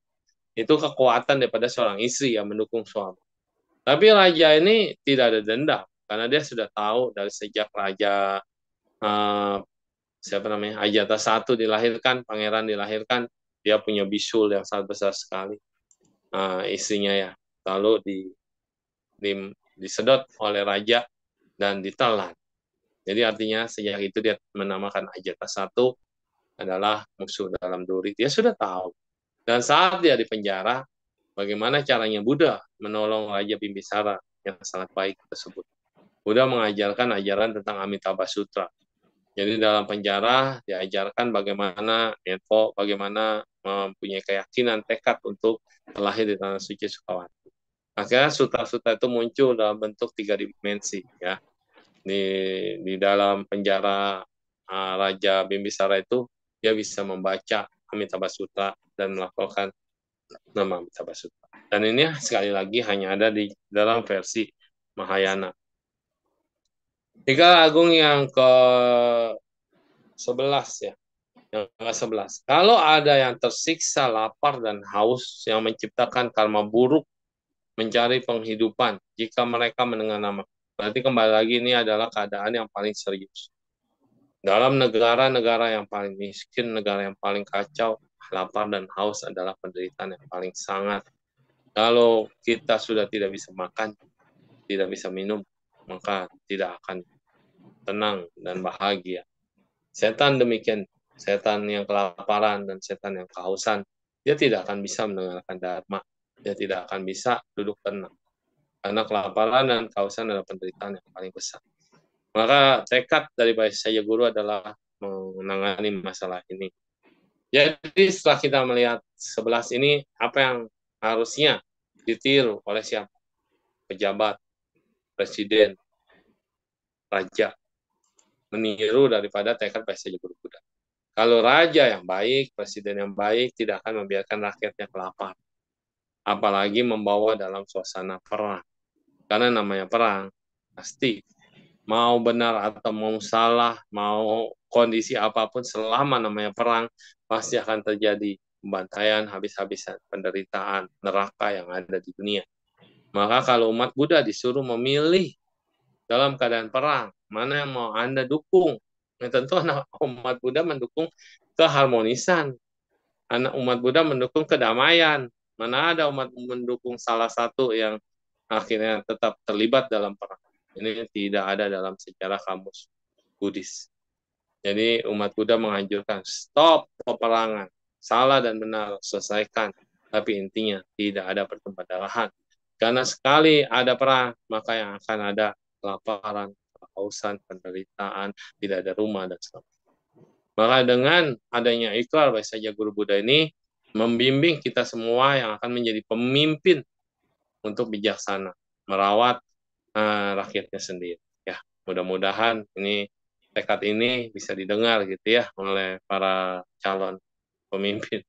B: itu kekuatan daripada seorang istri yang mendukung suami tapi raja ini tidak ada dendam karena dia sudah tahu dari sejak raja uh, siapa namanya Ajata satu dilahirkan pangeran dilahirkan dia punya bisul yang sangat besar sekali uh, istrinya ya lalu di, di disedot oleh raja dan ditelan jadi artinya sejak itu dia menamakan ajakan satu adalah musuh dalam duri. Dia sudah tahu. Dan saat dia di penjara, bagaimana caranya Buddha menolong Raja Bimbisara yang sangat baik tersebut. Buddha mengajarkan ajaran tentang Amitabha Sutra. Jadi dalam penjara diajarkan bagaimana info, bagaimana mempunyai keyakinan tekad untuk lahir di tanah suci Sukawati. Akhirnya sutra-sutra itu muncul dalam bentuk tiga dimensi ya di di dalam penjara uh, Raja Bimbisara itu dia bisa membaca Amitabha Sutra dan melakukan nama Amitabha Sutra. Dan ini sekali lagi hanya ada di dalam versi Mahayana. Tiga agung yang ke 11 ya. Yang ke 11. Kalau ada yang tersiksa lapar dan haus yang menciptakan karma buruk mencari penghidupan jika mereka mendengar nama Berarti kembali lagi ini adalah keadaan yang paling serius. Dalam negara-negara yang paling miskin, negara yang paling kacau, lapar dan haus adalah penderitaan yang paling sangat. Kalau kita sudah tidak bisa makan, tidak bisa minum, maka tidak akan tenang dan bahagia. Setan demikian, setan yang kelaparan dan setan yang kehausan, dia tidak akan bisa mendengarkan dharma, dia tidak akan bisa duduk tenang karena kelaparan dan kausan adalah penderitaan yang paling besar. Maka tekad dari saya guru adalah menangani masalah ini. Jadi setelah kita melihat sebelas ini, apa yang harusnya ditiru oleh siapa? Pejabat, presiden, raja. Meniru daripada tekad saya Guru Buddha. Kalau raja yang baik, presiden yang baik, tidak akan membiarkan rakyatnya kelaparan. Apalagi membawa dalam suasana perang karena namanya perang pasti mau benar atau mau salah mau kondisi apapun selama namanya perang pasti akan terjadi pembantaian habis-habisan penderitaan neraka yang ada di dunia maka kalau umat Buddha disuruh memilih dalam keadaan perang mana yang mau anda dukung nah, tentu anak umat Buddha mendukung keharmonisan anak umat Buddha mendukung kedamaian mana ada umat mendukung salah satu yang akhirnya tetap terlibat dalam perang. Ini tidak ada dalam sejarah kamus Buddhis. Jadi umat Buddha menganjurkan stop peperangan, salah dan benar selesaikan. Tapi intinya tidak ada pertempatan Karena sekali ada perang, maka yang akan ada kelaparan, kehausan, penderitaan, tidak ada rumah dan sebagainya. Maka dengan adanya iklar baik saja guru Buddha ini membimbing kita semua yang akan menjadi pemimpin untuk bijaksana merawat uh, rakyatnya sendiri. Ya, mudah-mudahan ini tekad ini bisa didengar gitu ya oleh para calon pemimpin.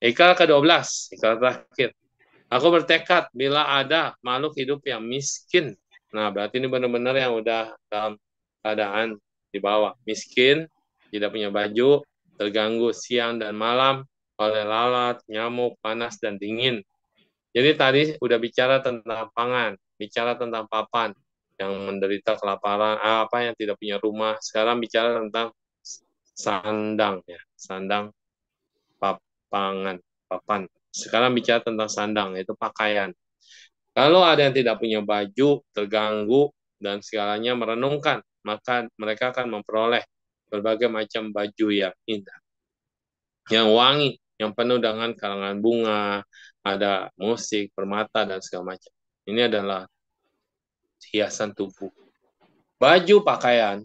B: Ikal ke-12, ikal terakhir. Aku bertekad bila ada makhluk hidup yang miskin. Nah, berarti ini benar-benar yang udah dalam keadaan di bawah. Miskin, tidak punya baju, terganggu siang dan malam oleh lalat, nyamuk, panas, dan dingin. Jadi tadi udah bicara tentang pangan, bicara tentang papan yang menderita kelaparan, ah, apa yang tidak punya rumah. Sekarang bicara tentang sandang ya, sandang papangan, papan. Sekarang bicara tentang sandang yaitu pakaian. Kalau ada yang tidak punya baju, terganggu dan segalanya merenungkan, maka mereka akan memperoleh berbagai macam baju yang indah, yang wangi, yang penuh dengan kalangan bunga, ada musik, permata, dan segala macam. Ini adalah hiasan tubuh. Baju pakaian,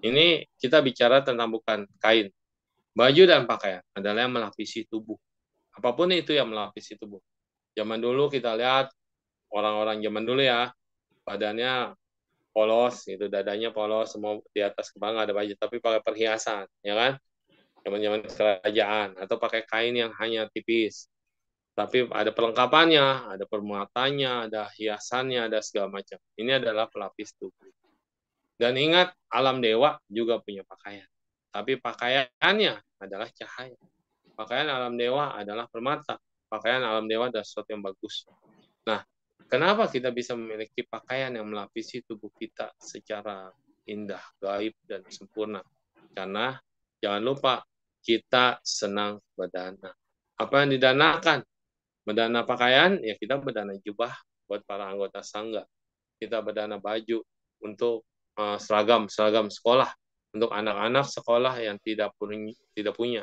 B: ini kita bicara tentang bukan kain. Baju dan pakaian adalah yang melapisi tubuh. Apapun itu yang melapisi tubuh. Zaman dulu kita lihat orang-orang zaman dulu ya, badannya polos itu dadanya polos, semua di atas kepala ada baju, tapi pakai perhiasan, ya kan? Zaman-zaman kerajaan atau pakai kain yang hanya tipis tapi ada perlengkapannya, ada permuatannya, ada hiasannya, ada segala macam. Ini adalah pelapis tubuh. Dan ingat, alam dewa juga punya pakaian. Tapi pakaiannya adalah cahaya. Pakaian alam dewa adalah permata. Pakaian alam dewa adalah sesuatu yang bagus. Nah, kenapa kita bisa memiliki pakaian yang melapisi tubuh kita secara indah, gaib, dan sempurna? Karena jangan lupa, kita senang berdana. Apa yang didanakan Bedana pakaian, ya kita bedana jubah buat para anggota sangga. Kita bedana baju untuk uh, seragam, seragam sekolah untuk anak-anak sekolah yang tidak punya tidak punya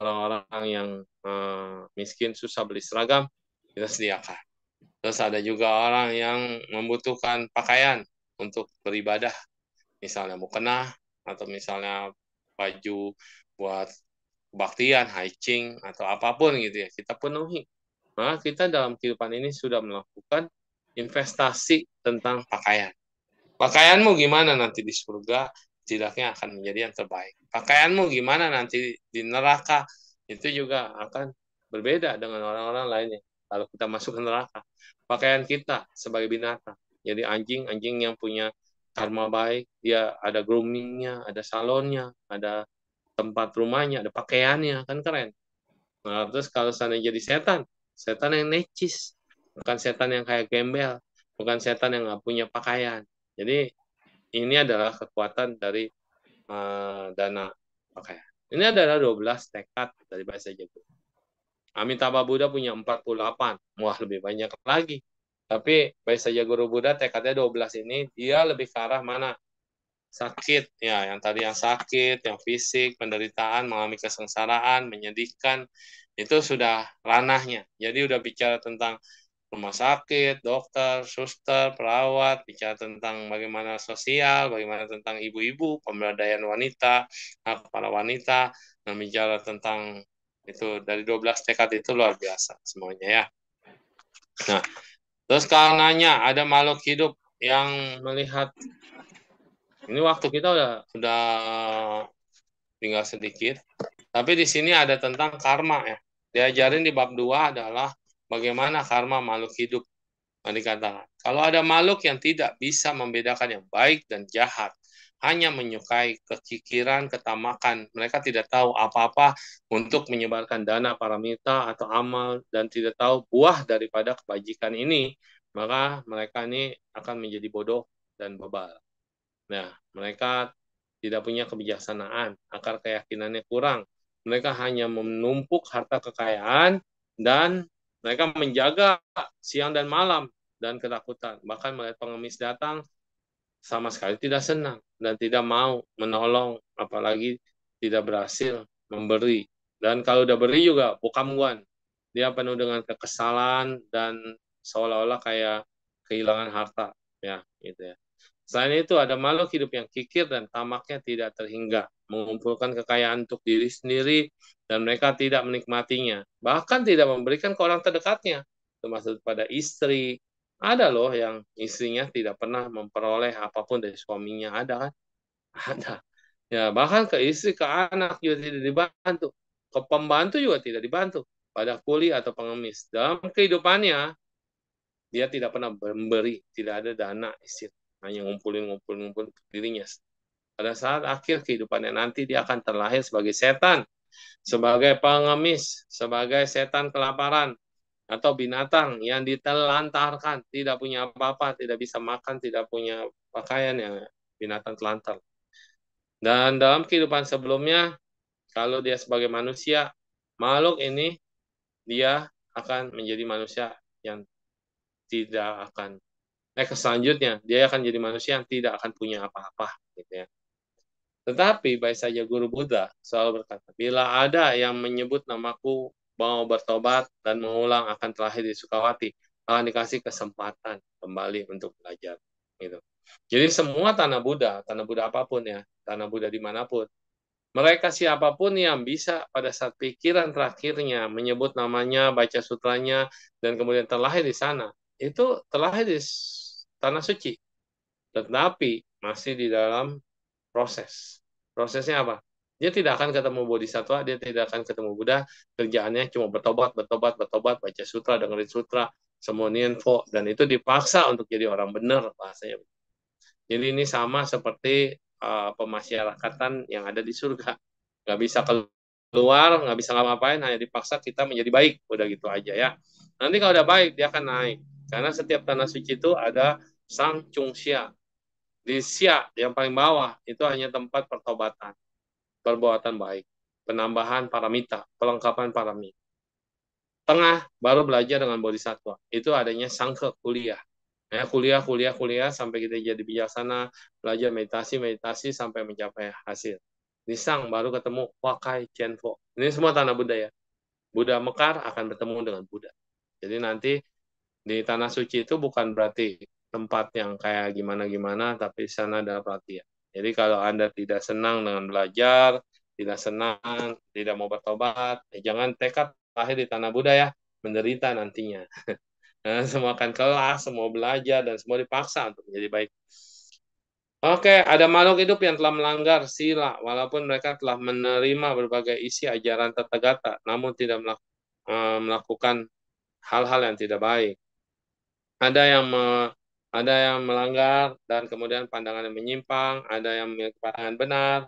B: orang-orang yang uh, miskin susah beli seragam kita sediakan terus ada juga orang yang membutuhkan pakaian untuk beribadah misalnya mukena atau misalnya baju buat kebaktian hiking atau apapun gitu ya kita penuhi maka kita dalam kehidupan ini sudah melakukan investasi tentang pakaian. Pakaianmu gimana nanti di surga, tidaknya akan menjadi yang terbaik. Pakaianmu gimana nanti di neraka, itu juga akan berbeda dengan orang-orang lainnya. Kalau kita masuk ke neraka, pakaian kita sebagai binatang, jadi anjing, anjing yang punya karma baik, dia ada groomingnya, ada salonnya, ada tempat rumahnya, ada pakaiannya, kan keren. Nah, terus kalau sana jadi setan, setan yang necis, bukan setan yang kayak gembel, bukan setan yang nggak punya pakaian. Jadi ini adalah kekuatan dari uh, dana pakaian. Ini adalah 12 tekad dari bahasa Jawa. Amitabha Buddha punya 48. Wah, lebih banyak lagi. Tapi bahasa Guru Buddha tekadnya 12 ini, dia lebih ke arah mana? sakit ya yang tadi yang sakit yang fisik penderitaan mengalami kesengsaraan menyedihkan itu sudah ranahnya jadi udah bicara tentang rumah sakit dokter suster perawat bicara tentang bagaimana sosial bagaimana tentang ibu-ibu pemberdayaan wanita para wanita nah bicara tentang itu dari 12 tekad itu luar biasa semuanya ya nah terus karenanya ada makhluk hidup yang melihat ini waktu kita udah sudah tinggal sedikit. Tapi di sini ada tentang karma ya. Diajarin di bab dua adalah bagaimana karma makhluk hidup nah, dikatakan. Kalau ada makhluk yang tidak bisa membedakan yang baik dan jahat, hanya menyukai kekikiran, ketamakan. Mereka tidak tahu apa-apa untuk menyebarkan dana paramita atau amal dan tidak tahu buah daripada kebajikan ini, maka mereka ini akan menjadi bodoh dan bebal. Nah, mereka tidak punya kebijaksanaan, akar keyakinannya kurang. Mereka hanya menumpuk harta kekayaan dan mereka menjaga siang dan malam dan ketakutan. Bahkan melihat pengemis datang sama sekali tidak senang dan tidak mau menolong, apalagi tidak berhasil memberi. Dan kalau udah beri juga bukan muan. Dia penuh dengan kekesalan dan seolah-olah kayak kehilangan harta ya gitu ya Selain itu, ada makhluk hidup yang kikir dan tamaknya tidak terhingga, mengumpulkan kekayaan untuk diri sendiri, dan mereka tidak menikmatinya, bahkan tidak memberikan ke orang terdekatnya, termasuk pada istri. Ada loh yang istrinya tidak pernah memperoleh apapun dari suaminya, ada kan? <laughs> Ada. Ya, bahkan ke istri, ke anak juga tidak dibantu. Ke pembantu juga tidak dibantu. Pada kuli atau pengemis. Dalam kehidupannya, dia tidak pernah memberi, tidak ada dana istri hanya ngumpulin ngumpulin ngumpulin dirinya pada saat akhir kehidupannya nanti dia akan terlahir sebagai setan sebagai pengemis sebagai setan kelaparan atau binatang yang ditelantarkan tidak punya apa-apa tidak bisa makan tidak punya pakaian ya binatang telantar dan dalam kehidupan sebelumnya kalau dia sebagai manusia makhluk ini dia akan menjadi manusia yang tidak akan next eh, selanjutnya dia akan jadi manusia yang tidak akan punya apa-apa gitu ya. Tetapi baik saja guru Buddha selalu berkata, bila ada yang menyebut namaku mau bertobat dan mengulang akan terakhir di Sukawati, akan dikasih kesempatan kembali untuk belajar. Gitu. Jadi semua tanah Buddha, tanah Buddha apapun ya, tanah Buddha dimanapun, mereka siapapun yang bisa pada saat pikiran terakhirnya menyebut namanya, baca sutranya, dan kemudian terlahir di sana, itu terlahir di tanah suci. Tetapi masih di dalam proses. Prosesnya apa? Dia tidak akan ketemu bodhisattva, dia tidak akan ketemu Buddha. Kerjaannya cuma bertobat, bertobat, bertobat, baca sutra, dengerin sutra, semua info. Dan itu dipaksa untuk jadi orang benar bahasanya. Jadi ini sama seperti uh, pemasyarakatan yang ada di surga. Gak bisa keluar, gak bisa ngapain, hanya dipaksa kita menjadi baik. Udah gitu aja ya. Nanti kalau udah baik, dia akan naik karena setiap tanah suci itu ada sang cung sia Di sia yang paling bawah itu hanya tempat pertobatan, perbuatan baik, penambahan paramita, pelengkapan paramita. Tengah baru belajar dengan bodhisattva. Itu adanya sangka kuliah. Ya, kuliah, kuliah, kuliah sampai kita jadi bijaksana, belajar meditasi, meditasi sampai mencapai hasil. di sang baru ketemu Wakai Chenfo. Ini semua tanah budaya ya. Buddha Mekar akan bertemu dengan Buddha. Jadi nanti di tanah suci itu bukan berarti tempat yang kayak gimana-gimana, tapi di sana ada pelatihan. Jadi kalau Anda tidak senang dengan belajar, tidak senang, tidak mau bertobat, eh, jangan tekad lahir di tanah Buddha ya, menderita nantinya. <laughs> Eh, semua akan kelas, semua belajar, dan semua dipaksa untuk menjadi baik. Oke, ada makhluk hidup yang telah melanggar sila, walaupun mereka telah menerima berbagai isi ajaran Tathagata, namun tidak eh, melakukan hal-hal yang tidak baik ada yang me, ada yang melanggar dan kemudian pandangan yang menyimpang, ada yang memiliki pandangan benar,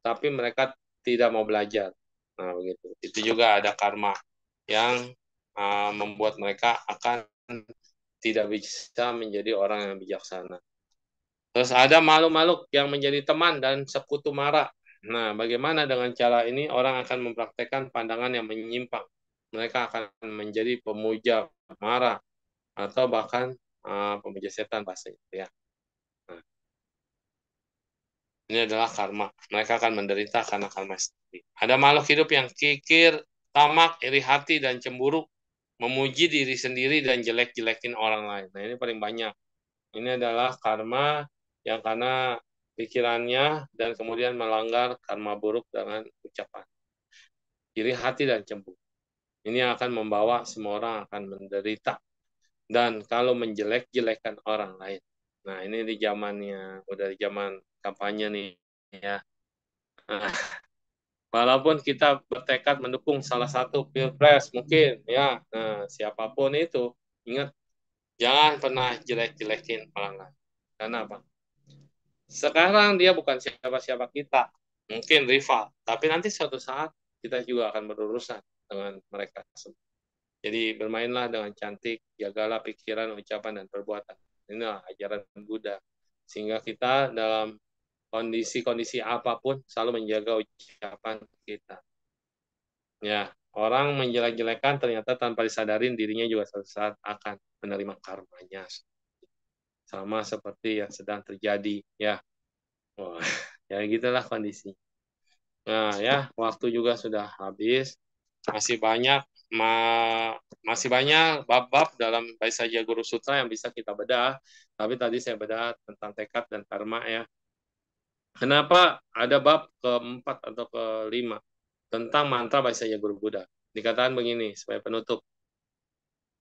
B: tapi mereka tidak mau belajar. Nah, begitu. Itu juga ada karma yang uh, membuat mereka akan tidak bisa menjadi orang yang bijaksana. Terus ada makhluk-makhluk yang menjadi teman dan sekutu mara. Nah, bagaimana dengan cara ini orang akan mempraktekkan pandangan yang menyimpang. Mereka akan menjadi pemuja marah atau bahkan uh, pemuja setan bahasa itu ya. Nah, ini adalah karma. Mereka akan menderita karena karma sendiri. Ada makhluk hidup yang kikir, tamak, iri hati, dan cemburu, memuji diri sendiri dan jelek-jelekin orang lain. Nah ini paling banyak. Ini adalah karma yang karena pikirannya dan kemudian melanggar karma buruk dengan ucapan. Iri hati dan cemburu. Ini akan membawa semua orang akan menderita dan kalau menjelek-jelekan orang lain. Nah, ini di zamannya udah di zaman kampanye nih ya. Nah, walaupun kita bertekad mendukung salah satu pilpres mungkin ya, nah, siapapun itu ingat jangan pernah jelek-jelekin orang lain. Karena apa? Sekarang dia bukan siapa-siapa kita, mungkin rival, tapi nanti suatu saat kita juga akan berurusan dengan mereka semua. Jadi bermainlah dengan cantik, jagalah pikiran, ucapan, dan perbuatan. Inilah ajaran Buddha. Sehingga kita dalam kondisi-kondisi apapun selalu menjaga ucapan kita. Ya, orang menjelek-jelekan ternyata tanpa disadarin dirinya juga suatu saat akan menerima karmanya. Sama seperti yang sedang terjadi, ya. Wah, <laughs> ya gitulah kondisi. Nah, ya, waktu juga sudah habis. Masih banyak ma masih banyak bab-bab dalam Baisaja Guru Sutra yang bisa kita bedah. Tapi tadi saya bedah tentang tekad dan karma ya. Kenapa ada bab keempat atau kelima tentang mantra Baisaja Guru Buddha? Dikatakan begini sebagai penutup.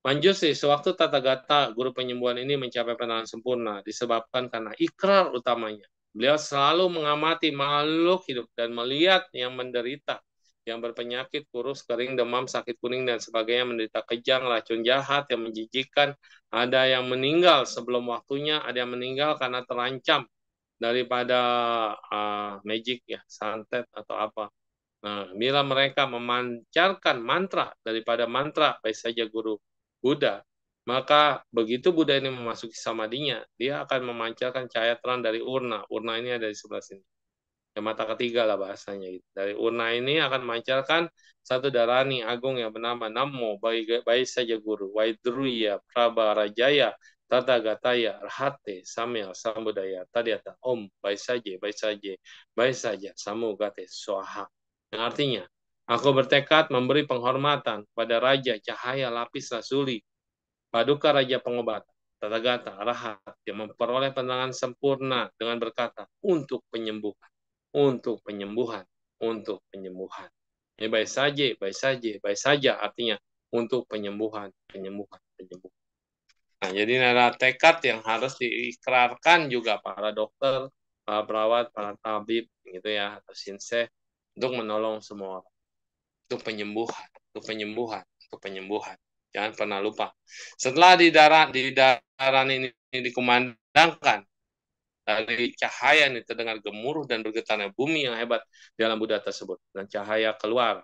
B: Manjusi, sewaktu tata gata guru penyembuhan ini mencapai penerangan sempurna disebabkan karena ikrar utamanya. Beliau selalu mengamati makhluk hidup dan melihat yang menderita yang berpenyakit, kurus, kering, demam, sakit kuning, dan sebagainya, menderita kejang, racun jahat yang menjijikan, ada yang meninggal sebelum waktunya, ada yang meninggal karena terancam daripada uh, magic ya, santet atau apa. Nah, bila mereka memancarkan mantra daripada mantra, baik saja guru Buddha, maka begitu Buddha ini memasuki samadinya, dia akan memancarkan cahaya terang dari urna. Urna ini ada di sebelah sini ya mata ketiga lah bahasanya gitu. Dari Una ini akan memancarkan satu darah darani agung yang bernama Namo baik baik saja guru Waidruya Praba Rajaya Tata Gataya Rahate Samya Sambudaya Tadiata Om baik saja baik saja baik saja Samu Gate Swaha. Yang artinya aku bertekad memberi penghormatan pada Raja Cahaya Lapis Rasuli Paduka Raja Pengobatan Tata Gata Rahat yang memperoleh penerangan sempurna dengan berkata untuk penyembuhan untuk penyembuhan, untuk penyembuhan. Ini ya, baik saja, baik saja, baik saja artinya untuk penyembuhan, penyembuhan, penyembuhan. Nah, jadi adalah tekad yang harus diikrarkan juga para dokter, para perawat, para tabib, gitu ya, atau sinse, untuk menolong semua orang. Untuk penyembuhan, untuk penyembuhan, untuk penyembuhan. Jangan pernah lupa. Setelah di darat, di darat ini dikumandangkan, dari cahaya yang terdengar gemuruh dan bergetarnya bumi yang hebat di alam Buddha tersebut. Dan cahaya keluar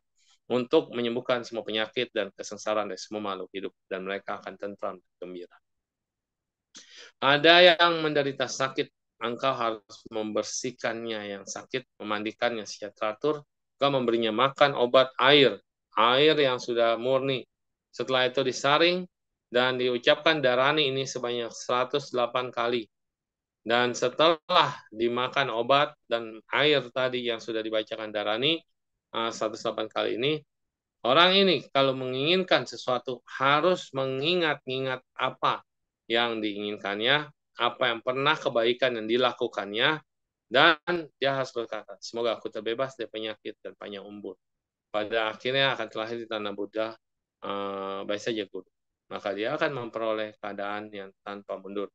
B: untuk menyembuhkan semua penyakit dan kesengsaraan dari semua makhluk hidup. Dan mereka akan tentram dan gembira. Ada yang menderita sakit, engkau harus membersihkannya yang sakit, memandikannya secara teratur, engkau memberinya makan obat air, air yang sudah murni. Setelah itu disaring dan diucapkan darani ini sebanyak 108 kali dan setelah dimakan obat dan air tadi yang sudah dibacakan Darani, 108 ah, kali ini, orang ini kalau menginginkan sesuatu harus mengingat-ingat apa yang diinginkannya, apa yang pernah kebaikan yang dilakukannya, dan dia harus berkata, semoga aku terbebas dari penyakit dan panjang umur. Pada akhirnya akan terlahir di tanah Buddha, uh, ah, baik saja guru. Maka dia akan memperoleh keadaan yang tanpa mundur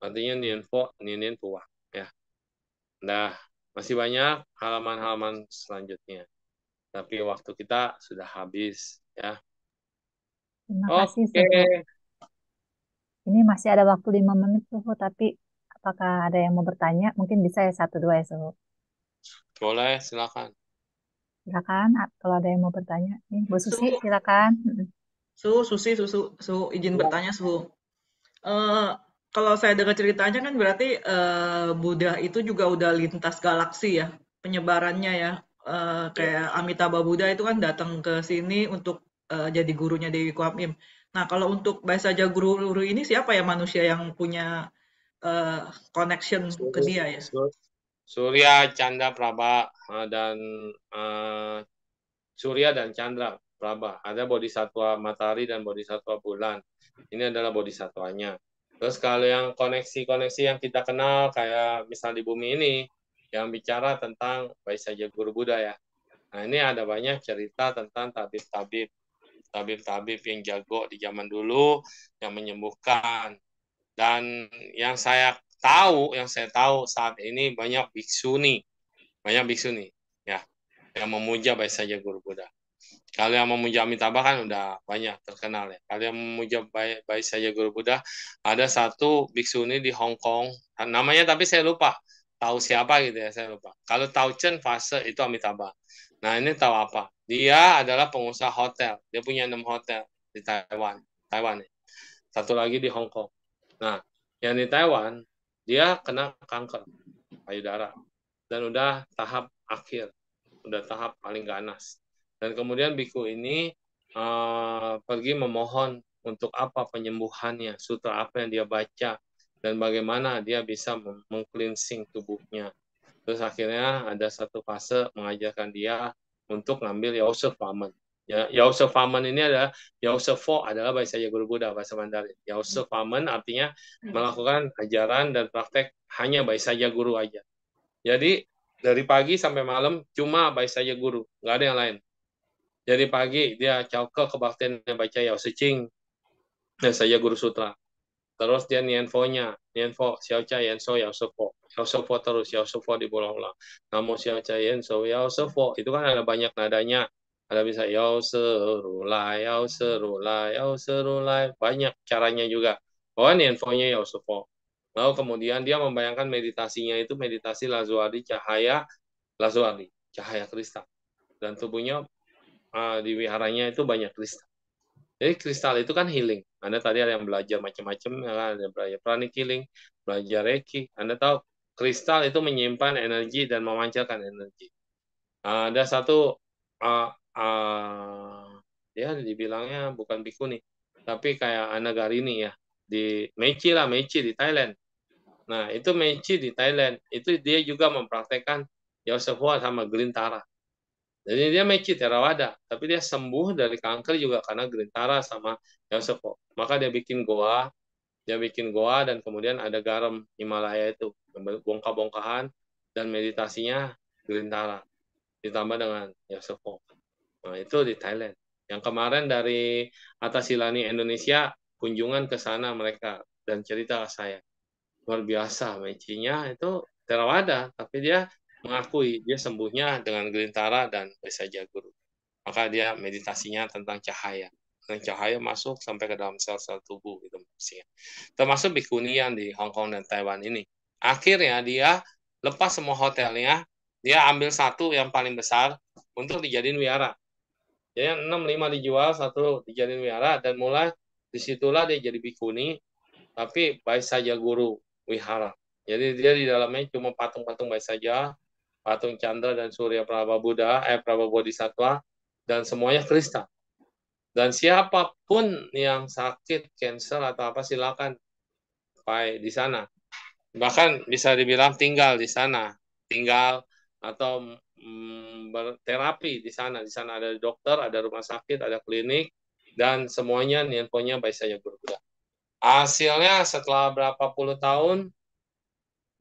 B: artinya ninfo ninin puah ya nah masih banyak halaman-halaman selanjutnya tapi waktu kita sudah habis ya terima kasih okay.
A: ini masih ada waktu lima menit suhu tapi apakah ada yang mau bertanya mungkin bisa ya satu dua ya suhu
D: boleh silakan
A: silakan kalau ada yang mau bertanya nih Bu Susi silakan Su Susi Susu Su izin iya. bertanya Su kalau saya dengar ceritanya kan berarti uh, Buddha itu juga udah lintas galaksi ya penyebarannya ya. Uh, kayak iya. Amitabha Buddha itu kan datang ke sini untuk uh, jadi gurunya Dewi Kuamim. Nah, kalau untuk bahasa guru-guru ini siapa ya manusia yang punya uh, connection Surya, ke dia ya?
B: Surya, Chandra, Prabha dan uh, Surya dan Chandra Prabha. Ada bodhisatwa matahari dan bodhisatwa bulan. Ini adalah bodhisatwanya. Terus kalau yang koneksi-koneksi yang kita kenal kayak misal di bumi ini yang bicara tentang baik saja Guru Buddha ya. Nah ini ada banyak cerita tentang tabib-tabib. Tabib-tabib yang jago di zaman dulu, yang menyembuhkan. Dan yang saya tahu, yang saya tahu saat ini banyak biksu nih. Banyak biksu nih, ya. Yang memuja baik saja Guru Buddha. Kalau yang memuja Amitabha kan udah banyak terkenal ya. Kalau yang memuja baik baik saja Guru Buddha, ada satu biksu ini di Hong Kong, namanya tapi saya lupa. Tahu siapa gitu ya, saya lupa. Kalau Tao Chen fase itu Amitabha. Nah ini tahu apa? Dia adalah pengusaha hotel. Dia punya enam hotel di Taiwan. Taiwan ya. Satu lagi di Hong Kong. Nah, yang di Taiwan, dia kena kanker payudara. Dan udah tahap akhir. Udah tahap paling ganas dan kemudian biku ini uh, pergi memohon untuk apa penyembuhannya, sutra apa yang dia baca, dan bagaimana dia bisa mengcleansing tubuhnya. Terus akhirnya ada satu fase mengajarkan dia untuk ngambil Yaosef Paman. Ya, Yaosef ini adalah Yaosefo adalah bahasa Guru Buddha, bahasa Mandarin. Yaosef Paman artinya hmm. melakukan ajaran dan praktek hanya bahasa Guru aja. Jadi dari pagi sampai malam cuma bahasa Guru, nggak ada yang lain. Jadi pagi dia cauke kebaktian baca Yao Secing. dan saya guru sutra. Terus dia nianfo-nya, nianfo, xiaocha, so yao Sepo, Yao Sepo terus, yao di bolong ulang Namo xiaocha, so yao Sepo Itu kan ada banyak nadanya. Ada bisa yao lai, yao lai, yao lai, Banyak caranya juga. Oh, nianfo-nya yao Lalu kemudian dia membayangkan meditasinya itu meditasi lazuari cahaya lazuari, cahaya kristal. Dan tubuhnya uh, di wiharanya itu banyak kristal. Jadi kristal itu kan healing. Anda tadi ada yang belajar macam-macam, ya kan? ada yang belajar pranic healing, belajar reiki. Anda tahu kristal itu menyimpan energi dan memancarkan energi. Uh, ada satu uh, uh, ya dibilangnya bukan bikuni, tapi kayak ini ya di Meci lah Meci di Thailand. Nah itu Meci di Thailand itu dia juga mempraktekkan Yosephua sama Green Tara jadi dia ya rawada, tapi dia sembuh dari kanker juga karena Gerintara sama Yosepo. Maka dia bikin goa, dia bikin goa dan kemudian ada garam Himalaya itu, bongkah-bongkahan dan meditasinya Gerintara. Ditambah dengan Yosepo. Nah, itu di Thailand. Yang kemarin dari atas Atasilani Indonesia, kunjungan ke sana mereka dan cerita ke saya. Luar biasa, mecinya itu terawada, tapi dia mengakui dia sembuhnya dengan gelintara dan bisa guru. Maka dia meditasinya tentang cahaya. Dan cahaya masuk sampai ke dalam sel-sel tubuh gitu maksudnya. Termasuk bikunian di Hong Kong dan Taiwan ini. Akhirnya dia lepas semua hotelnya, dia ambil satu yang paling besar untuk dijadiin wiara Jadi lima dijual, satu dijadiin wiara dan mulai disitulah dia jadi bikuni tapi baik saja guru wihara. Jadi dia di dalamnya cuma patung-patung baik saja patung Chandra dan Surya Prabha Buddha, eh Prabha Bodhisattva, dan semuanya Kristen. Dan siapapun yang sakit, cancer atau apa silakan pai di sana. Bahkan bisa dibilang tinggal di sana, tinggal atau mm, berterapi di sana. Di sana ada dokter, ada rumah sakit, ada klinik, dan semuanya handphonenya biasanya berbeda. Hasilnya setelah berapa puluh tahun,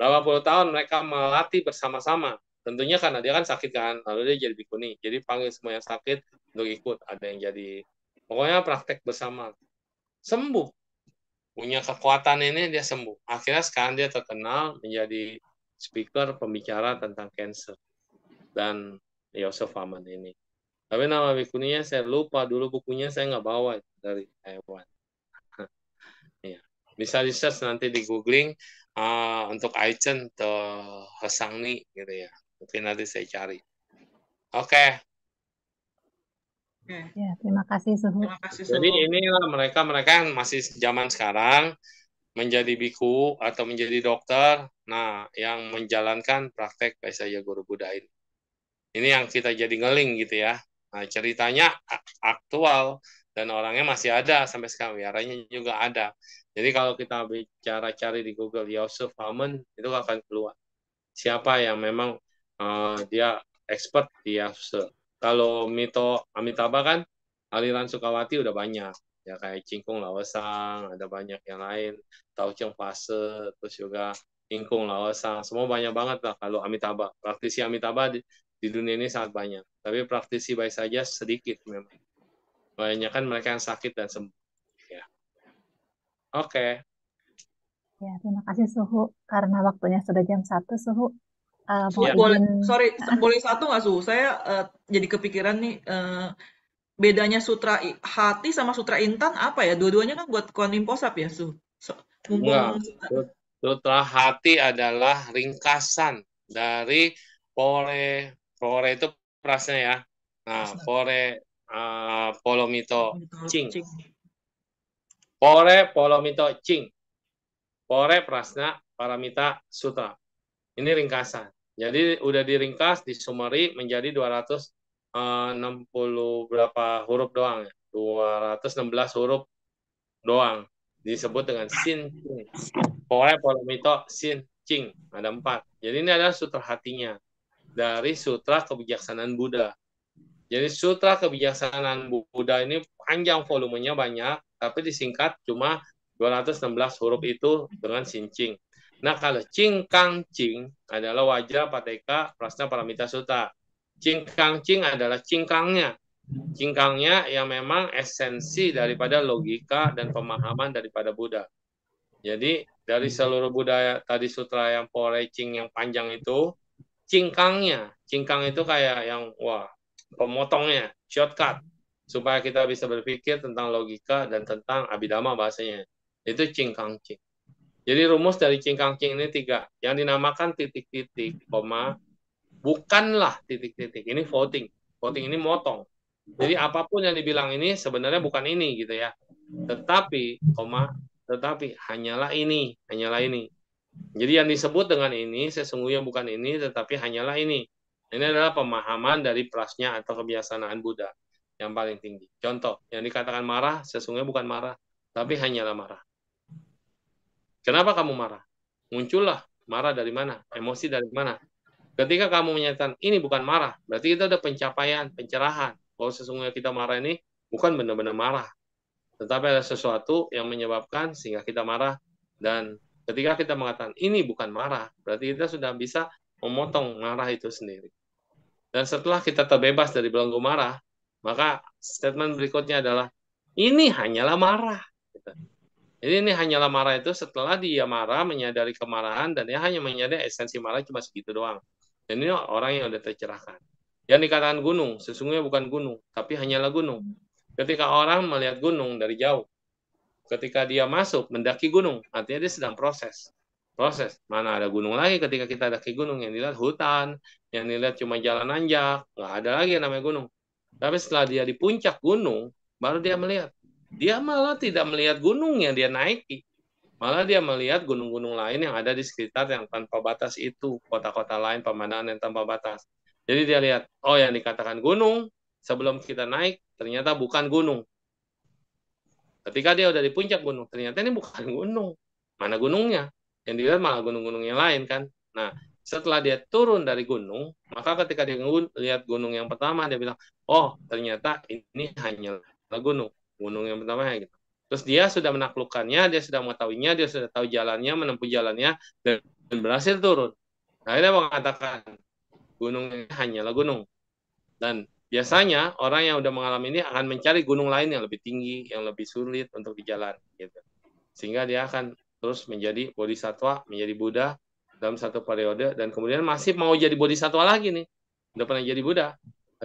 B: berapa puluh tahun mereka melatih bersama-sama tentunya karena dia kan sakit kan lalu dia jadi bikuni jadi panggil semua yang sakit untuk ikut ada yang jadi pokoknya praktek bersama sembuh punya kekuatan ini dia sembuh akhirnya sekarang dia terkenal menjadi speaker pembicara tentang cancer dan Yosef Aman ini tapi nama bikuninya saya lupa dulu bukunya saya nggak bawa dari Taiwan <laughs> ya bisa di nanti di googling uh, untuk Aichen atau Hesangni gitu ya Mungkin nanti saya cari. Oke. Okay.
A: Ya, terima kasih Suhu. Terima kasih, Suhu. Jadi
B: inilah mereka-mereka yang masih zaman sekarang menjadi biku atau menjadi dokter, nah yang menjalankan praktek Paisaya Guru Buddha ini. yang kita jadi ngeling gitu ya. Nah, ceritanya aktual dan orangnya masih ada sampai sekarang, wiaranya juga ada. Jadi kalau kita bicara cari di Google Yosef Haman itu akan keluar. Siapa yang memang uh, dia expert di Yafse. Kalau Mito Amitabha kan aliran Sukawati udah banyak ya kayak Cingkung Lawasang, ada banyak yang lain, Tauceng Pase, terus juga Ingkung Lawasang, semua banyak banget lah kalau Amitabha. Praktisi Amitabha di, di dunia ini sangat banyak. Tapi praktisi baik saja sedikit memang. Banyak kan mereka yang sakit dan sembuh. Ya. Oke. Okay.
A: Ya, terima kasih Suhu karena waktunya sudah jam satu Suhu. Uh, boleh, sorry, <laughs> boleh satu nggak Su? Saya uh, jadi kepikiran nih, uh, bedanya sutra hati sama sutra intan apa ya? Dua-duanya kan buat konim imposap ya Su? So, mumpung... Iya,
B: sutra hati adalah ringkasan dari pore, pore itu prasnya ya. Nah, pore uh, polomito cing. Pore polomito cing. Pore prasna paramita sutra. Ini ringkasan. Jadi udah diringkas, disumari menjadi 260 eh, berapa huruf doang. ya, 216 huruf doang. Disebut dengan sin cing. pola polomito sin cing. Ada empat. Jadi ini adalah sutra hatinya. Dari sutra kebijaksanaan Buddha. Jadi sutra kebijaksanaan Buddha ini panjang volumenya banyak, tapi disingkat cuma 216 huruf itu dengan sincing. Nah, kalau cing kang cing adalah wajah pateka prasna paramita suta. Cing kang cing adalah cingkangnya. Cingkangnya yang memang esensi daripada logika dan pemahaman daripada Buddha. Jadi dari seluruh budaya tadi sutra yang cing yang panjang itu cingkangnya, cingkang itu kayak yang wah pemotongnya, shortcut supaya kita bisa berpikir tentang logika dan tentang abidama bahasanya. Itu cingkang cing. Jadi rumus dari cingkang-cing ini tiga. Yang dinamakan titik-titik, koma, bukanlah titik-titik. Ini voting. Voting ini motong. Jadi apapun yang dibilang ini sebenarnya bukan ini gitu ya. Tetapi, koma, tetapi hanyalah ini, hanyalah ini. Jadi yang disebut dengan ini sesungguhnya bukan ini, tetapi hanyalah ini. Ini adalah pemahaman dari prasnya atau kebiasaan Buddha yang paling tinggi. Contoh, yang dikatakan marah sesungguhnya bukan marah, tapi hanyalah marah. Kenapa kamu marah? Muncullah marah dari mana? Emosi dari mana? Ketika kamu menyatakan ini bukan marah, berarti kita ada pencapaian, pencerahan. Kalau sesungguhnya kita marah ini bukan benar-benar marah, tetapi ada sesuatu yang menyebabkan sehingga kita marah dan ketika kita mengatakan ini bukan marah, berarti kita sudah bisa memotong marah itu sendiri. Dan setelah kita terbebas dari belenggu marah, maka statement berikutnya adalah ini hanyalah marah. Gitu. Jadi ini hanyalah marah itu setelah dia marah, menyadari kemarahan, dan dia hanya menyadari esensi marah cuma segitu doang. Dan ini orang yang udah tercerahkan. Yang dikatakan gunung, sesungguhnya bukan gunung, tapi hanyalah gunung. Ketika orang melihat gunung dari jauh, ketika dia masuk, mendaki gunung, artinya dia sedang proses. Proses. Mana ada gunung lagi ketika kita daki gunung, yang dilihat hutan, yang dilihat cuma jalan anjak, nggak ada lagi yang namanya gunung. Tapi setelah dia di puncak gunung, baru dia melihat dia malah tidak melihat gunung yang dia naiki. Malah dia melihat gunung-gunung lain yang ada di sekitar yang tanpa batas itu, kota-kota lain pemandangan yang tanpa batas. Jadi dia lihat, oh yang dikatakan gunung sebelum kita naik ternyata bukan gunung. Ketika dia udah di puncak gunung, ternyata ini bukan gunung. Mana gunungnya? Yang dilihat malah gunung-gunung yang lain kan. Nah, setelah dia turun dari gunung, maka ketika dia lihat gunung yang pertama, dia bilang, oh ternyata ini hanya gunung gunung yang pertama ya gitu. Terus dia sudah menaklukkannya, dia sudah mengetahuinya, dia sudah tahu jalannya, menempuh jalannya dan, dan berhasil turun. Nah, dia mengatakan gunung ini hanyalah gunung. Dan biasanya orang yang sudah mengalami ini akan mencari gunung lain yang lebih tinggi, yang lebih sulit untuk dijalan gitu. Sehingga dia akan terus menjadi bodhisatwa, menjadi Buddha dalam satu periode dan kemudian masih mau jadi bodhisatwa lagi nih. Udah pernah jadi Buddha,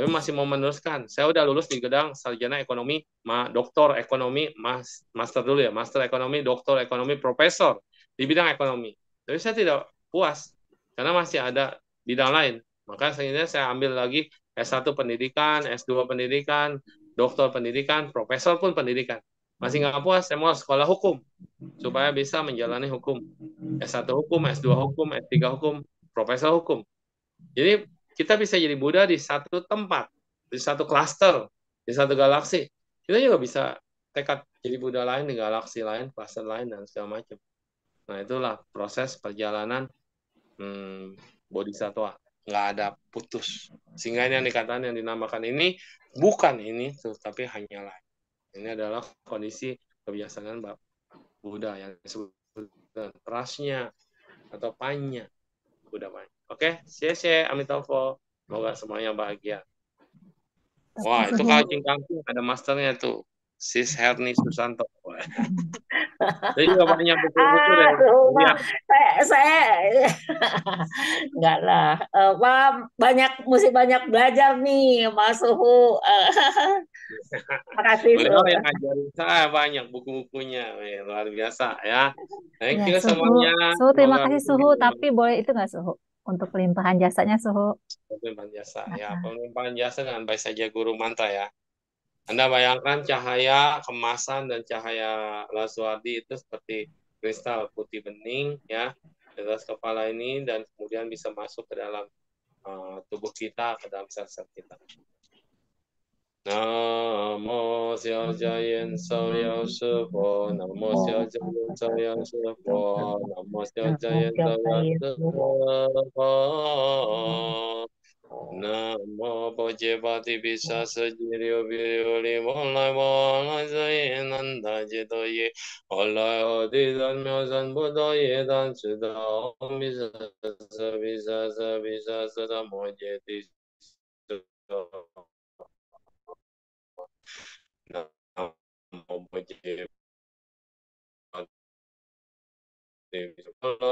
B: tapi masih mau meneruskan. Saya udah lulus di gedang sarjana ekonomi, ma doktor ekonomi, mas master dulu ya, master ekonomi, doktor ekonomi, profesor di bidang ekonomi. Tapi saya tidak puas karena masih ada bidang lain. Maka sebenarnya saya ambil lagi S1 pendidikan, S2 pendidikan, doktor pendidikan, profesor pun pendidikan. Masih nggak puas, saya mau sekolah hukum supaya bisa menjalani hukum. S1 hukum, S2 hukum, S3 hukum, profesor hukum. Jadi kita bisa jadi Buddha di satu tempat, di satu klaster, di satu galaksi. Kita juga bisa tekad jadi Buddha lain di galaksi lain, klaster lain dan segala macam. Nah itulah proses perjalanan hmm, bodhisattva. Nggak ada putus. Sehingga yang dikatakan yang dinamakan ini bukan ini, tetapi hanyalah ini adalah kondisi kebiasaan Buddha yang disebut terasnya atau panya Buddha panya. Oke, okay? saya Amitofo. Semoga semuanya bahagia. Wah, itu kancing kancing ada masternya tuh. Sis Herni Susanto. <laughs> Jadi juga banyak buku-buku
A: saya, saya
B: <laughs> enggak lah.
A: Wah, eh, banyak mesti banyak belajar nih Mas Suhu. Uh,
B: <laughs> Makasih. Beliau yang ngajarin saya banyak buku-bukunya, luar biasa ya. Thank ya, you semuanya. Suhu, terima kasih
A: Suhu, tapi boleh itu nggak Suhu? untuk pelimpahan jasanya Suhu.
B: Pelimpahan jasa ya, pelimpahan jasa dengan baik saja Guru Mantra ya. Anda bayangkan cahaya kemasan dan cahaya Laswadi itu seperti kristal putih bening ya di atas kepala ini dan kemudian bisa masuk ke dalam uh, tubuh kita ke dalam sel-sel kita. 南无消迦耶烧药舍佛，南无消迦耶烧药舍佛，南无消迦耶罗热得佛，南无波揭谛波罗僧揭谛菩提萨婆诃。南无波罗揭谛波罗僧揭谛菩提萨婆诃。南无波罗揭谛波罗僧揭谛菩提萨婆诃。南无波罗揭谛波罗僧揭谛菩提萨婆诃。南无波罗揭谛波罗僧揭谛菩提萨婆诃。南无波罗揭谛波罗僧揭谛菩提萨婆诃。南无波罗揭谛波罗僧揭谛菩提萨婆诃。南无波罗揭谛波罗僧揭谛菩提萨婆诃。南无波罗揭谛波罗僧揭谛菩提萨婆诃。南无波罗揭谛波罗僧揭谛菩提萨婆诃。南无波罗揭谛波罗僧揭谛菩提萨婆诃。南无波罗揭谛波罗僧揭谛菩提萨婆诃。南无波罗揭谛波罗僧揭谛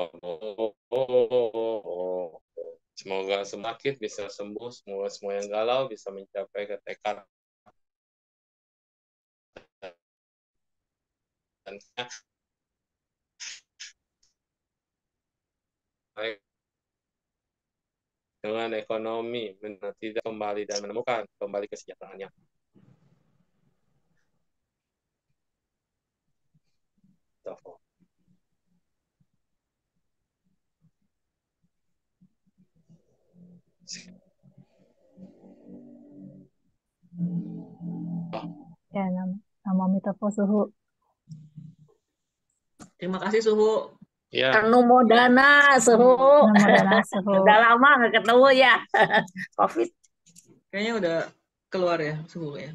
D: Oh, semoga semakin bisa sembuh, semoga semua yang galau bisa mencapai ke tekad
B: dengan ekonomi tidak kembali dan menemukan kembali kesejahteraannya. Tafo.
A: Ya, nama, nama metafor suhu. Terima kasih suhu. Ya. Anu Modana suhu. sudah <laughs> suhu. udah lama nggak ketemu ya. <laughs> Covid. Kayaknya udah keluar ya suhu ya.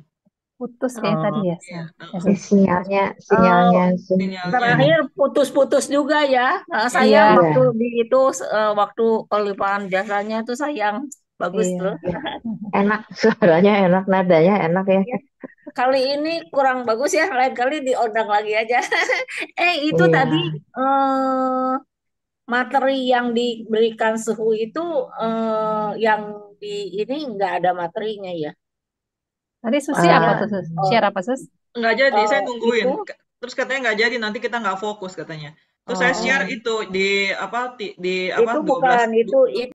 A: Putus kayak oh, tadi ya. Oh, iya. Oh. sinyalnya, sinyalnya,
C: oh, sinyalnya. Terakhir
A: putus-putus juga ya. Nah, saya iya, waktu ya. di itu eh, waktu kelipan jasanya itu sayang bagus iya. tuh. Iya. Enak suaranya, enak nadanya, enak ya. Iya kali ini kurang bagus ya, lain kali diundang lagi aja. <laughs> eh itu iya. tadi eh, materi yang diberikan suhu itu eh, yang di ini nggak ada materinya ya. Tadi Susi apa tuh? Sus? Ah, oh, Share apa Sus? Nggak jadi, oh, saya nungguin. Itu? Terus katanya nggak jadi, nanti kita
C: nggak fokus katanya. Terus oh, saya oh. share itu di apa di, di apa itu 12 bukan itu, itu